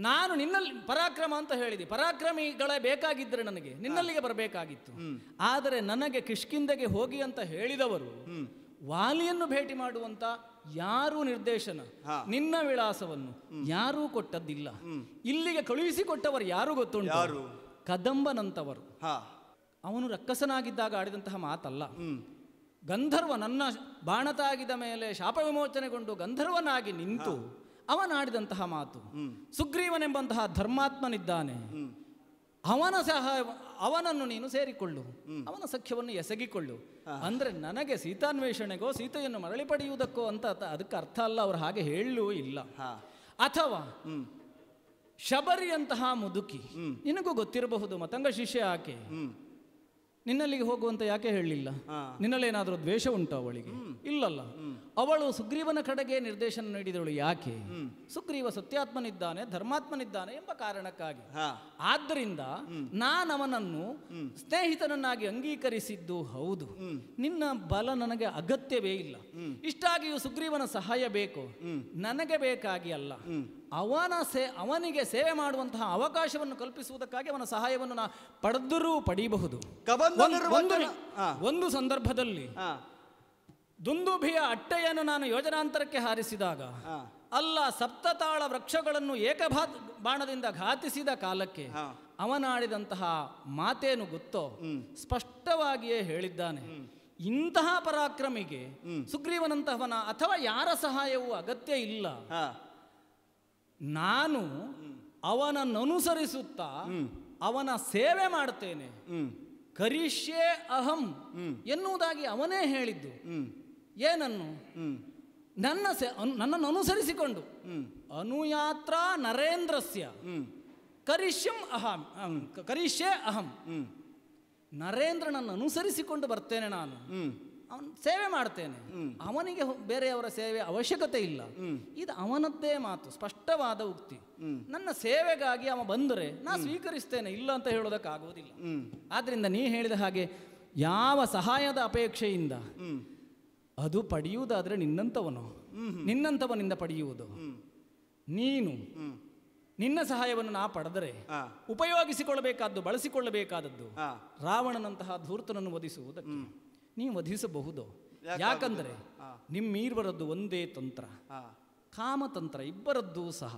C: ನಾನು ನಿನ್ನಲ್ಲಿ ಪರಾಕ್ರಮ ಅಂತ ಹೇಳಿದೆ ಪರಾಕ್ರಮಿಗಳ ಬೇಕಾಗಿದ್ದರೆ ನನಗೆ ನಿನ್ನಲ್ಲಿಗೆ ಬರಬೇಕಾಗಿತ್ತು ಆದರೆ ನನಗೆ ಕಿಷ್ಕಿಂದೆಗೆ ಹೋಗಿ ಅಂತ ಹೇಳಿದವರು ವಾಲಿಯನ್ನು ಭೇಟಿ ಮಾಡುವಂತ ಯಾರು ನಿರ್ದೇಶನ ನಿನ್ನ ವಿಳಾಸವನ್ನು ಯಾರೂ ಕೊಟ್ಟದ್ದಿಲ್ಲ ಇಲ್ಲಿಗೆ ಕಳುಹಿಸಿಕೊಟ್ಟವರು ಯಾರು ಗೊತ್ತುಂಟು ಕದಂಬನಂತವರು ಅವನು ರಕ್ಕಸನಾಗಿದ್ದಾಗ ಆಡಿದಂತಹ ಮಾತಲ್ಲ ಗಂಧರ್ವ ನನ್ನ ಬಾಣತಾಗಿದ ಮೇಲೆ ಶಾಪ ವಿಮೋಚನೆಗೊಂಡು ಗಂಧರ್ವನಾಗಿ ನಿಂತು ಅವನಾಡಿದಂತಹ ಮಾತು ಸುಗ್ರೀವನೆಂಬಂತಹ ಧರ್ಮಾತ್ಮನಿದ್ದಾನೆ ಅವನ ಸಹ ಅವನನ್ನು ನೀನು ಸೇರಿಕೊಳ್ಳು ಅವನ ಸಖ್ಯವನ್ನು ಎಸಗಿಕೊಳ್ಳು ಅಂದರೆ ನನಗೆ ಸೀತಾನ್ವೇಷಣೆಗೋ ಸೀತೆಯನ್ನು ಮರಳಿ ಪಡೆಯುವುದಕ್ಕೋ ಅಂತ ಅದಕ್ಕೆ ಅರ್ಥ ಅಲ್ಲ ಅವರು ಹಾಗೆ ಹೇಳಲೂ ಇಲ್ಲ ಅಥವಾ ಶಬರಿಯಂತಹ ಮುದುಕಿ ನಿನಗೂ ಗೊತ್ತಿರಬಹುದು ಮತಂಗ ಶಿಷ್ಯ ಆಕೆ ನಿನ್ನಲ್ಲಿಗೆ ಹೋಗುವಂತ ಯಾಕೆ ಹೇಳಲಿಲ್ಲ ನಿನ್ನಲ್ಲೇನಾದರೂ ದ್ವೇಷ ಉಂಟು ಅವಳಿಗೆ ಇಲ್ಲಲ್ಲ ಅವಳು ಸುಗ್ರೀವನ ಕಡೆಗೆ ನಿರ್ದೇಶನ ನೀಡಿದಳು ಯಾಕೆ ಸುಗ್ರೀವ ಸತ್ಯಾತ್ಮನಿದ್ದಾನೆ ಧರ್ಮಾತ್ಮನಿದ್ದಾನೆ ಎಂಬ ಕಾರಣಕ್ಕಾಗಿ ಆದ್ದರಿಂದ ನಾನವನನ್ನು ಸ್ನೇಹಿತನನ್ನಾಗಿ ಅಂಗೀಕರಿಸಿದ್ದು ಹೌದು ನಿನ್ನ ಬಲ ನನಗೆ ಅಗತ್ಯವೇ ಇಲ್ಲ ಇಷ್ಟಾಗಿಯೂ ಸುಗ್ರೀವನ ಸಹಾಯ ಬೇಕು ನನಗೆ ಬೇಕಾಗಿ ಅಲ್ಲ ಅವನ ಸೇ ಅವನಿಗೆ ಸೇವೆ ಮಾಡುವಂತಹ ಅವಕಾಶವನ್ನು ಕಲ್ಪಿಸುವುದಕ್ಕಾಗಿ ಅವನ ಸಹಾಯವನ್ನು ನಾ ಪಡೆದರೂ ಪಡೆಯಬಹುದು ಒಂದು ಸಂದರ್ಭದಲ್ಲಿ ದುಂದುಭಿಯ ಅಟ್ಟೆಯನ್ನು ನಾನು ಯೋಜನಾಂತರಕ್ಕೆ ಹಾರಿಸಿದಾಗ ಅಲ್ಲ ಸಪ್ತತಾಳ ವೃಕ್ಷಗಳನ್ನು ಏಕಭಾ ಬಾಣದಿಂದ ಘಾತಿಸಿದ ಕಾಲಕ್ಕೆ ಅವನಾಡಿದಂತಹ ಮಾತೇನು ಗೊತ್ತೋ ಸ್ಪಷ್ಟವಾಗಿಯೇ ಹೇಳಿದ್ದಾನೆ ಇಂತಹ ಪರಾಕ್ರಮಿಗೆ ಸುಗ್ರೀವನಂತಹವನ ಅಥವಾ ಯಾರ ಸಹಾಯವೂ ಅಗತ್ಯ ಇಲ್ಲ ನಾನು ಅವನನ್ನನುಸರಿಸುತ್ತಾ ಅವನ ಸೇವೆ ಮಾಡ್ತೇನೆ ಕರಿಷ್ಯೇ ಅಹಂ ಎನ್ನುವುದಾಗಿ ಅವನೇ ಹೇಳಿದ್ದು ಏನನ್ನು ನನ್ನ ಸೇ ನನ್ನನ್ನು ಅನುಸರಿಸಿಕೊಂಡು ಅನುಯಾತ್ರ ನರೇಂದ್ರಸ್ಯ ಕರಿಷ್ಯಂ ಅಹಂ ಕರಿಷ್ಯೆ ಅಹಂ ನರೇಂದ್ರನನ್ನು ಅನುಸರಿಸಿಕೊಂಡು ಬರ್ತೇನೆ ನಾನು ಅವನು ಸೇವೆ ಮಾಡ್ತೇನೆ ಅವನಿಗೆ ಬೇರೆಯವರ ಸೇವೆ ಅವಶ್ಯಕತೆ ಇಲ್ಲ ಇದು ಅವನದ್ದೇ ಮಾತು ಸ್ಪಷ್ಟವಾದ ಉಕ್ತಿ ನನ್ನ ಸೇವೆಗಾಗಿ ಅವ ಬಂದರೆ ನಾ ಸ್ವೀಕರಿಸ್ತೇನೆ ಇಲ್ಲ ಅಂತ ಹೇಳೋದಕ್ಕಾಗುವುದಿಲ್ಲ ಆದ್ರಿಂದ ನೀ ಹೇಳಿದ ಹಾಗೆ ಯಾವ ಸಹಾಯದ ಅಪೇಕ್ಷೆಯಿಂದ ಅದು ಪಡೆಯುವುದಾದ್ರೆ ನಿನ್ನಂಥವನು ನಿನ್ನಂಥವನಿಂದ ಪಡೆಯುವುದು ನೀನು ನಿನ್ನ ಸಹಾಯವನ್ನು ನಾ ಪಡೆದರೆ ಉಪಯೋಗಿಸಿಕೊಳ್ಳಬೇಕಾದ್ದು ಬಳಸಿಕೊಳ್ಳಬೇಕಾದದ್ದು ರಾವಣನಂತಹ ಧೂರ್ತನನ್ನು ಒದಿಸುವುದಕ್ಕೆ ನೀವು ವಧಿಸಬಹುದು ಯಾಕಂದರೆ ನಿಮ್ಮೀರ್ವರದ್ದು ಒಂದೇ ತಂತ್ರ ಕಾಮತಂತ್ರ ಇಬ್ಬರದ್ದು ಸಹ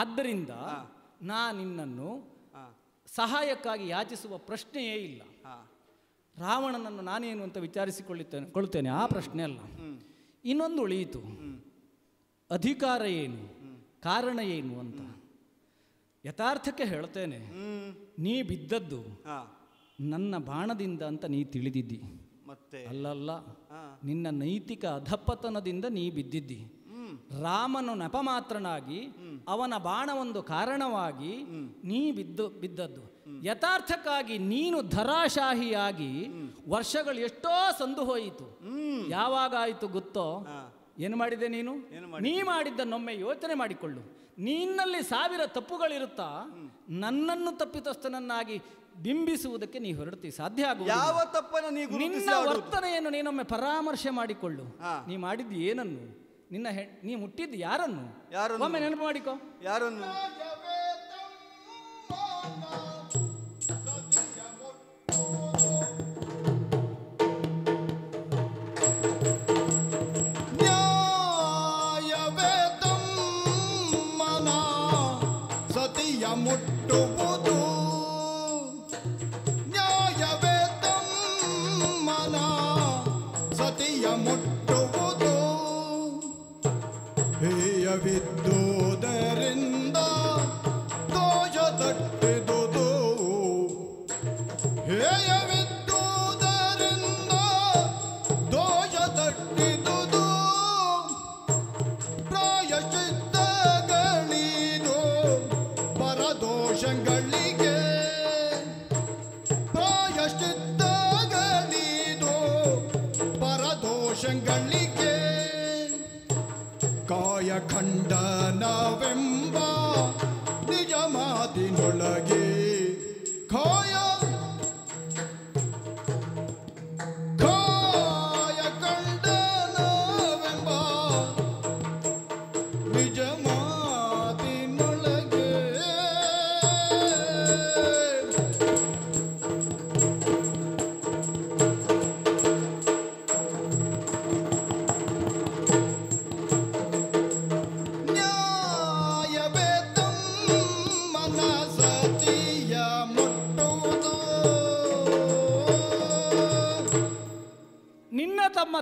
C: ಆದ್ದರಿಂದ ನಾ ನಿನ್ನನ್ನು ಸಹಾಯಕ್ಕಾಗಿ ಯಾಚಿಸುವ ಪ್ರಶ್ನೆಯೇ ಇಲ್ಲ ರಾವಣನನ್ನು ನಾನೇನು ಅಂತ ವಿಚಾರಿಸಿಕೊಳ್ಳುತ್ತೇನೆ ಕೊಳ್ತೇನೆ ಆ ಪ್ರಶ್ನೆ ಅಲ್ಲ ಇನ್ನೊಂದು ಉಳಿಯಿತು ಅಧಿಕಾರ ಏನು ಕಾರಣ ಏನು ಅಂತ ಯಥಾರ್ಥಕ್ಕೆ ಹೇಳ್ತೇನೆ ನೀ ಬಿದ್ದದ್ದು ನನ್ನ ಬಾಣದಿಂದ ಅಂತ ನೀ ತಿಳಿದಿದ್ದಿ ಮತ್ತೆ ಅಲ್ಲಲ್ಲ ನಿನ್ನ ನೈತಿಕ ಅಧಪತನದಿಂದ ನೀ ಬಿದ್ದಿದ್ದಿ ರಾಮನು ಮಾತ್ರನಾಗಿ ಅವನ ಬಾಣವೊಂದು ಕಾರಣವಾಗಿ ನೀ ಬಿದ್ದು ಬಿದ್ದದ್ದು ಯಥಾರ್ಥಕ್ಕಾಗಿ ನೀನು ಧರಾಶಾಹಿಯಾಗಿ ವರ್ಷಗಳು ಎಷ್ಟೋ ಸಂದು ಹೋಯಿತು ಯಾವಾಗ ಗೊತ್ತೋ ಏನು ಮಾಡಿದೆ ನೀನು ನೀ ಮಾಡಿದ್ದನ್ನೊಮ್ಮೆ ಯೋಚನೆ ಮಾಡಿಕೊಳ್ಳು ನಿನ್ನಲ್ಲಿ ಸಾವಿರ ತಪ್ಪುಗಳಿರುತ್ತಾ ನನ್ನನ್ನು ತಪ್ಪಿತಸ್ಥನನ್ನಾಗಿ ಬಿಂಬಿಸುವುದಕ್ಕೆ ನೀವು ಹೊರಡ್ತಿ ಸಾಧ್ಯ ಆಗುವ ಯಾವ ತಪ್ಪನ್ನು ನೀವು ನಿನ್ನ ವರ್ತನೆಯನ್ನು ನೀನೊಮ್ಮೆ ಪರಾಮರ್ಶೆ ಮಾಡಿಕೊಳ್ಳು ನೀ ಮಾಡಿದ್ದು ಏನನ್ನು ನಿನ್ನ ಹೆ ನೀ ಮುಟ್ಟಿದ್ದು ಯಾರನ್ನು ಒಮ್ಮೆ ನೆನಪು ಮಾಡಿಕೋ ಯಾರನ್ನು
A: ಸತಿಯ ಮುಟ್ಟುವುದು do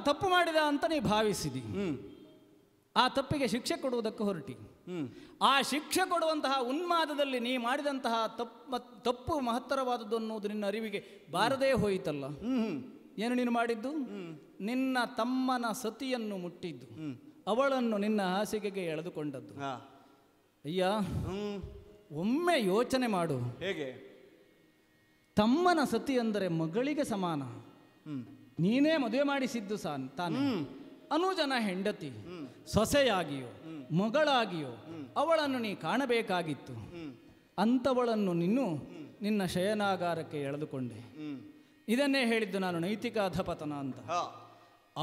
C: ತಪ್ಪು ಮಾಡಿದ ಅಂತ ನೀ ಭಾವಿಸಿದಿ ಆ ತಪ್ಪಿಗೆ ಶಿಕ್ಷೆ ಕೊಡುವುದಕ್ಕೆ ಹೊರಟಿ ಆ ಶಿಕ್ಷೆ ಕೊಡುವಂತಹ ಉನ್ಮಾದದಲ್ಲಿ ನೀ ಮಾಡಿದಂತಹ ತಪ್ಪು ತಪ್ಪು ಮಹತ್ತರವಾದದ್ದು ಅನ್ನುವುದು ನಿನ್ನ ಅರಿವಿಗೆ ಬಾರದೇ ಹೋಯಿತಲ್ಲ ಏನು ನೀನು ಮಾಡಿದ್ದು ನಿನ್ನ ತಮ್ಮನ ಸತಿಯನ್ನು ಮುಟ್ಟಿದ್ದು ಅವಳನ್ನು ನಿನ್ನ ಹಾಸಿಗೆಗೆ ಎಳೆದುಕೊಂಡದ್ದು ಅಯ್ಯ ಒಮ್ಮೆ ಯೋಚನೆ ಮಾಡು ಹೇಗೆ ತಮ್ಮನ ಸತಿ ಅಂದರೆ ಮಗಳಿಗೆ ಸಮಾನ ನೀನೇ ಮದುವೆ ಮಾಡಿಸಿದ್ದು ಸಾ ತಾನು ಅನುಜನ ಹೆಂಡತಿ ಸೊಸೆಯಾಗಿಯೋ ಮಗಳಾಗಿಯೋ ಅವಳನ್ನು ನೀ ಕಾಣಬೇಕಾಗಿತ್ತು ಅಂಥವಳನ್ನು ನೀನು ನಿನ್ನ ಶಯನಾಗಾರಕ್ಕೆ ಎಳೆದುಕೊಂಡೆ ಇದನ್ನೇ ಹೇಳಿದ್ದು ನಾನು ನೈತಿಕ ಅಧಪತನ ಅಂತ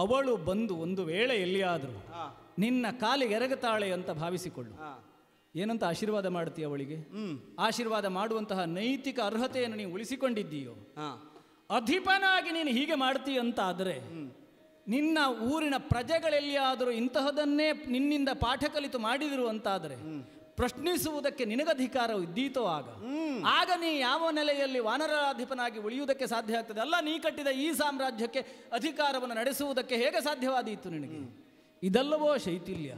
C: ಅವಳು ಬಂದು ಒಂದು ವೇಳೆ ಎಲ್ಲಿಯಾದರೂ ನಿನ್ನ ಕಾಲಿಗೆ ಎರಗುತ್ತಾಳೆ ಅಂತ ಭಾವಿಸಿಕೊಳ್ಳು ಏನಂತ ಆಶೀರ್ವಾದ ಮಾಡ್ತೀಯ ಅವಳಿಗೆ ಆಶೀರ್ವಾದ ಮಾಡುವಂತಹ ನೈತಿಕ ಅರ್ಹತೆಯನ್ನು ನೀವು ಉಳಿಸಿಕೊಂಡಿದ್ದೀಯೋ ಅಧಿಪನಾಗಿ ನೀನು ಹೀಗೆ ಮಾಡ್ತೀಯ ಅಂತ ಆದರೆ ನಿನ್ನ ಊರಿನ ಪ್ರಜೆಗಳೆಲ್ಲಿಯಾದರೂ ಇಂತಹದನ್ನೇ ನಿನ್ನಿಂದ ಪಾಠ ಕಲಿತು ಮಾಡಿದಿರು ಅಂತಾದರೆ ಪ್ರಶ್ನಿಸುವುದಕ್ಕೆ ನಿನಗಧಿಕಾರವು ಇದ್ದೀತೋ ಆಗ ಆಗ ನೀ ಯಾವ ನೆಲೆಯಲ್ಲಿ ವಾನರಾಧಿಪನಾಗಿ ಉಳಿಯುವುದಕ್ಕೆ ಸಾಧ್ಯ ಆಗ್ತದೆ ಅಲ್ಲ ನೀ ಕಟ್ಟಿದ ಈ ಸಾಮ್ರಾಜ್ಯಕ್ಕೆ ಅಧಿಕಾರವನ್ನು ನಡೆಸುವುದಕ್ಕೆ ಹೇಗೆ ಸಾಧ್ಯವಾದೀತು ನಿನಗೆ ಇದಲ್ಲವೋ ಶೈಥಿಲ್ಯ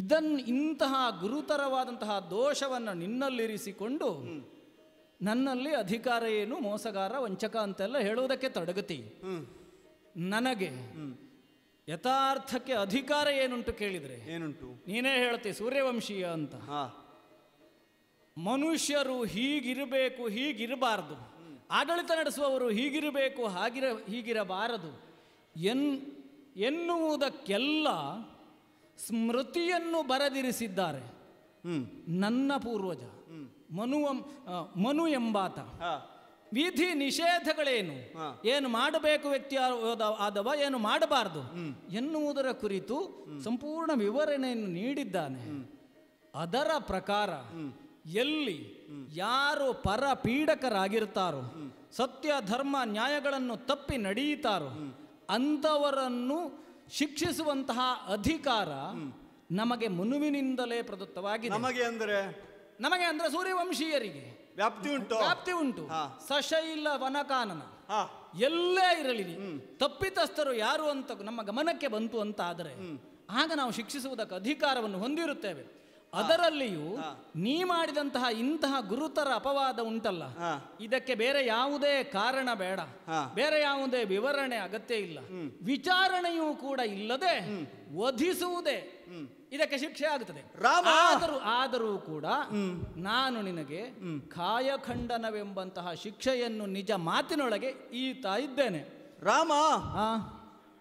C: ಇದನ್ ಇಂತಹ ಗುರುತರವಾದಂತಹ ದೋಷವನ್ನು ನಿನ್ನಲ್ಲಿರಿಸಿಕೊಂಡು ನನ್ನಲ್ಲಿ ಅಧಿಕಾರ ಏನು ಮೋಸಗಾರ ವಂಚಕ ಅಂತೆಲ್ಲ ಹೇಳುವುದಕ್ಕೆ ತಡಗತಿ ನನಗೆ ಯಥಾರ್ಥಕ್ಕೆ ಅಧಿಕಾರ ಏನುಂಟು ಕೇಳಿದರೆ ಏನುಂಟು ನೀನೇ ಹೇಳ್ತಿ ಸೂರ್ಯವಂಶೀಯ ಅಂತ ಮನುಷ್ಯರು ಹೀಗಿರಬೇಕು ಹೀಗಿರಬಾರದು ಆಡಳಿತ ನಡೆಸುವವರು ಹೀಗಿರಬೇಕು ಹಾಗಿರ ಹೀಗಿರಬಾರದು ಎನ್ ಎನ್ನುವುದಕ್ಕೆಲ್ಲ ಸ್ಮೃತಿಯನ್ನು ಬರೆದಿರಿಸಿದ್ದಾರೆ ನನ್ನ ಪೂರ್ವಜ ಮನುವಂ ಮನು ಎಂಬಾತ ವಿಧಿ ನಿಷೇಧಗಳೇನು ಏನು ಮಾಡಬೇಕು ವ್ಯಕ್ತಿ ಆದವ ಏನು ಮಾಡಬಾರದು ಎನ್ನುವುದರ ಕುರಿತು ಸಂಪೂರ್ಣ ವಿವರಣೆಯನ್ನು ನೀಡಿದ್ದಾನೆ ಅದರ ಪ್ರಕಾರ ಎಲ್ಲಿ ಯಾರು ಪರ ಪೀಡಕರಾಗಿರ್ತಾರೋ ಸತ್ಯ ಧರ್ಮ ನ್ಯಾಯಗಳನ್ನು ತಪ್ಪಿ ನಡೆಯುತ್ತಾರೋ ಅಂಥವರನ್ನು ಶಿಕ್ಷಿಸುವಂತಹ ಅಧಿಕಾರ ನಮಗೆ ಮನುವಿನಿಂದಲೇ ಪ್ರದತ್ತವಾಗಿದೆ ನಮಗೆ ಅಂದರೆ ನಮಗೆ ಅಂದ್ರೆ ಸೂರ್ಯವಂಶೀಯರಿಗೆ ವ್ಯಾಪ್ತಿ ಉಂಟು ವ್ಯಾಪ್ತಿ ಉಂಟು ಸಶೈಲ ವನಕಾನನ ಎಲ್ಲೇ ಇರಲಿ ತಪ್ಪಿತಸ್ಥರು ಯಾರು ಅಂತ ನಮ್ಮ ಗಮನಕ್ಕೆ ಬಂತು ಅಂತ ಆದರೆ ಆಗ ನಾವು ಶಿಕ್ಷಿಸುವುದಕ್ಕೆ ಅಧಿಕಾರವನ್ನು ಹೊಂದಿರುತ್ತೇವೆ ಅದರಲ್ಲಿಯೂ ನೀ ಮಾಡಿದಂತಹ ಇಂತಹ ಗುರುತರ ಅಪವಾದ ಉಂಟಲ್ಲ ಇದಕ್ಕೆ ಬೇರೆ ಯಾವುದೇ ಕಾರಣ ಬೇಡ ಬೇರೆ ಯಾವುದೇ ವಿವರಣೆ ಅಗತ್ಯ ಇಲ್ಲ ವಿಚಾರಣೆಯೂ ಕೂಡ ಇಲ್ಲದೆ ವಧಿಸುವುದೇ ಇದಕ್ಕೆ ಶಿಕ್ಷೆ ಆಗುತ್ತದೆ ರಾಮ ಆದರೂ ಆದರೂ ಕೂಡ ನಾನು ನಿನಗೆ ಕಾಯಖಂಡನವೆಂಬಂತಹ ಶಿಕ್ಷೆಯನ್ನು ನಿಜ ಮಾತಿನೊಳಗೆ ಈತಾ ಇದ್ದೇನೆ ರಾಮ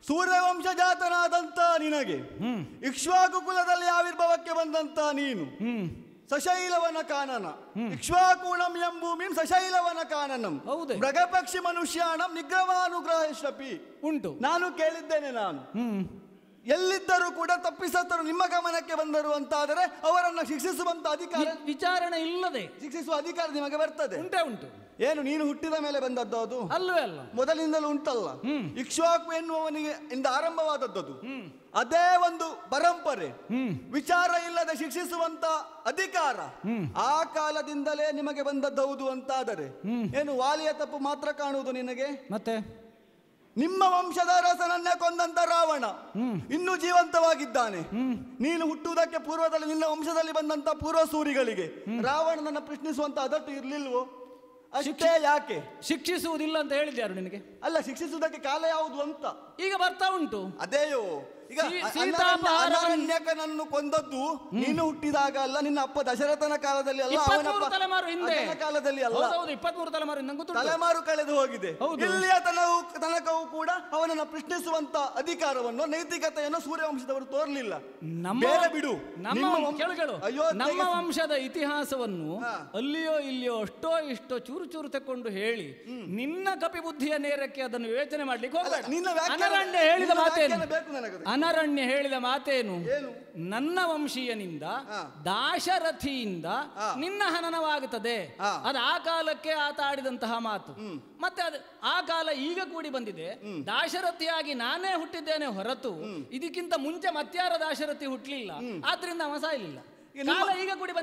C: ಸೂರ್ಯವಂಶ ಜಾತನಾದಂತ ನಿನಗೆ
B: ಇಕ್ಷ್ವಾಕು ಕುಲದಲ್ಲಿ ಆವಿರ್ಭವಕ್ಕೆ ಬಂದಂತ ನೀನು ಸಶೈಲವನ ಕಾನನ ಇಕ್ಷ್ವಾಕೂಣಂ ಎಂಬೂಮಿ ಸಶೈಲವನ ಕಾನನಂ ಹೌದು ಮೃಗಪಕ್ಷಿ ಮನುಷ್ಯಾಣಂ ನಿಗ್ರಹಾನುಗ್ರಹ ಶಪಿ ಉಂಟು ನಾನು ಕೇಳಿದ್ದೇನೆ ನಾನು ಎಲ್ಲಿದ್ದರೂ ಕೂಡ ತಪ್ಪಿಸತ್ತರು ನಿಮ್ಮ ಗಮನಕ್ಕೆ ಬಂದರು ಅಂತಾದರೆ ಅವರನ್ನು ಶಿಕ್ಷಿಸುವಂತ ಅಧಿಕಾರ ವಿಚಾರಣೆ ಇಲ್ಲದೆ ಶಿಕ್ಷಿಸುವ ಅಧಿಕಾರ ನಿಮಗೆ ಬರ್ತದೆ ಉಂಟೆ ಉಂಟು ಏನು ನೀನು ಹುಟ್ಟಿದ ಮೇಲೆ ಬಂದದ್ದು ಅದು ಅಲ್ಲವೇ ಅಲ್ಲ ಮೊದಲಿಂದಲೂ ಉಂಟಲ್ಲ ಇಕ್ಷಾಕು ಎನ್ನುವವನಿಗೆ ಇಂದ ಆರಂಭವಾದದ್ದು ಅದೇ ಒಂದು ಪರಂಪರೆ ವಿಚಾರ ಇಲ್ಲದೆ ಶಿಕ್ಷಿಸುವಂತ ಅಧಿಕಾರ ಆ ಕಾಲದಿಂದಲೇ ನಿಮಗೆ ಬಂದದ್ದು ಹೌದು ಅಂತಾದರೆ ಏನು ವಾಲಿಯ ತಪ್ಪು ಮಾತ್ರ ಕಾಣುವುದು ನಿನಗೆ ಮತ್ತೆ ನಿಮ್ಮ ವಂಶದ ಅರಸನನ್ನೇ ಕೊಂದಂತ ರಾವಣ ಇನ್ನೂ ಜೀವಂತವಾಗಿದ್ದಾನೆ ನೀನು ಹುಟ್ಟುವುದಕ್ಕೆ ಪೂರ್ವದಲ್ಲಿ ನಿನ್ನ ವಂಶದಲ್ಲಿ ಬಂದಂತ ಪೂರ್ವ ಸೂರಿಗಳಿಗೆ ರಾವಣನನ್ನ ಪ್ರಶ್ನಿಸುವಂತ ಅದಟ್ಟು ಇರ್ಲಿಲ್ವೋ ಅಷ್ಟೇ ಯಾಕೆ
C: ಶಿಕ್ಷಿಸುವುದಿಲ್ಲ ಅಂತ ಹೇಳಿದ್ಯಾರು ನಿನಗೆ
B: ಅಲ್ಲ ಶಿಕ್ಷಿಸುವುದಕ್ಕೆ ಕಾಲ ಯಾವುದು ಅಂತ ಈಗ ಬರ್ತಾ ಉಂಟು ಅದೇಯೋ ಈಗ ಅರಣ್ಯಕನನ್ನು ಕೊಂದದ್ದು ನೀನು ಹುಟ್ಟಿದಾಗ ಅಲ್ಲ ನಿನ್ನ ಅಪ್ಪ ದಶರಥನ ಕಾಲದಲ್ಲಿ ಅಲ್ಲ ಅವನ ತಲೆಮಾರು ಹಿಂದೆ ಕಾಲದಲ್ಲಿ ಅಲ್ಲ
C: ಇಪ್ಪತ್ಮೂರು ತಲೆಮಾರು ತಲೆಮಾರು
B: ಕಳೆದು ಹೋಗಿದೆ ಇಲ್ಲಿಯ ತನಕವೂ ಕೂಡ ಅವನನ್ನು ಪ್ರಶ್ನಿಸುವಂತ ಅಧಿಕಾರವನ್ನು ನೈತಿಕತೆಯನ್ನು ಸೂರ್ಯವಂಶದವರು ತೋರ್ಲಿಲ್ಲ
C: ಬೇರೆ ಬಿಡು ನಮ್ಮ ಅಯ್ಯೋ ನಮ್ಮ ವಂಶದ ಇತಿಹಾಸವನ್ನು ಅಲ್ಲಿಯೋ ಇಲ್ಲಿಯೋ ಅಷ್ಟೋ ಇಷ್ಟೋ ಚೂರು ಚೂರು ತಕೊಂಡು ಹೇಳಿ ನಿನ್ನ ಕಪಿ ಬುದ್ಧಿಯ ನೇರಕ್ಕೆ ಅದನ್ನು ವಿವೇಚನೆ ಮಾಡ್ಲಿಕ್ಕೆ ಹೋಗಬೇಡ ನಿನ್ನ ಹೇಳಿದ ಮಾತೇ ಬೇಕು
B: ನನಗೆ ಅನರಣ್ಯ ಹೇಳಿದ
C: ಮಾತೇನು ನನ್ನ ವಂಶೀಯನಿಂದ ದಾಶರಥಿಯಿಂದ ನಿನ್ನ ಹನನವಾಗುತ್ತದೆ ಅದು ಆ ಕಾಲಕ್ಕೆ ಆತ ಆಡಿದಂತಹ ಮಾತು ಮತ್ತೆ ಅದು ಆ ಕಾಲ ಈಗ ಕೂಡಿ ಬಂದಿದೆ ದಾಶರಥಿಯಾಗಿ ನಾನೇ ಹುಟ್ಟಿದ್ದೇನೆ ಹೊರತು ಇದಕ್ಕಿಂತ ಮುಂಚೆ ಮತ್ಯಾರ ದಾಶರಥಿ ಹುಟ್ಟಲಿಲ್ಲ ಆದ್ರಿಂದ ಮಸ ಇಲ್ಲ ಈಗ ಕೂಡಿ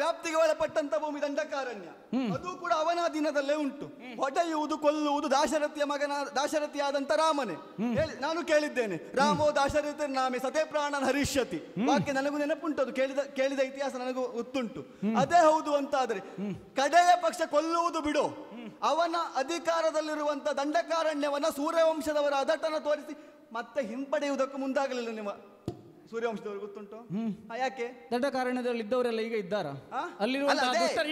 C: ವ್ಯಾಪ್ತಿಗೆ
B: ಒಳಪಟ್ಟಂತ ಭೂಮಿ ದಂಡಕಾರಣ್ಯ ಅದು ಕೂಡ ಅವನ ದಿನದಲ್ಲೇ ಉಂಟು ಹೊಡೆಯುವುದು ಕೊಲ್ಲುವುದು ದಾಶರಥಿಯ ಮಗನ ದಾಶರಥಿಯಾದಂತ ರಾಮನೇ ಹೇಳಿ ನಾನು ಕೇಳಿದ್ದೇನೆ ರಾಮೋ ದಾಶರಥಿ ನಾಮೆ ಸತೇ ಪ್ರಾಣನ ಹರಿಷ್ಯತಿ ಬಾಕಿ ನನಗೂ ನೆನಪುಂಟು ಕೇಳಿದ ಕೇಳಿದ ಇತಿಹಾಸ ನನಗೂ ಗೊತ್ತುಂಟು ಅದೇ ಹೌದು ಅಂತ ಕಡೆಯ ಪಕ್ಷ ಕೊಲ್ಲುವುದು ಬಿಡು ಅವನ ಅಧಿಕಾರದಲ್ಲಿರುವಂತ ದಂಡಕಾರಣ್ಯವನ್ನ ಸೂರ್ಯವಂಶದವರ ಅದಟನ ತೋರಿಸಿ ಮತ್ತೆ ಹಿಂಪಡೆಯುವುದಕ್ಕೂ ಮುಂದಾಗಲಿಲ್ಲ ನಿಮ್ಮ ಸೂರ್ಯವಂಶದವ್ರು
C: ಗೊತ್ತುಂಟು ಯಾಕೆ ದಡ್ಡ ಕಾರಣದಲ್ಲಿ ಇದ್ದವರೆಲ್ಲ ಈಗ ಇದ್ದಾರ ಆ?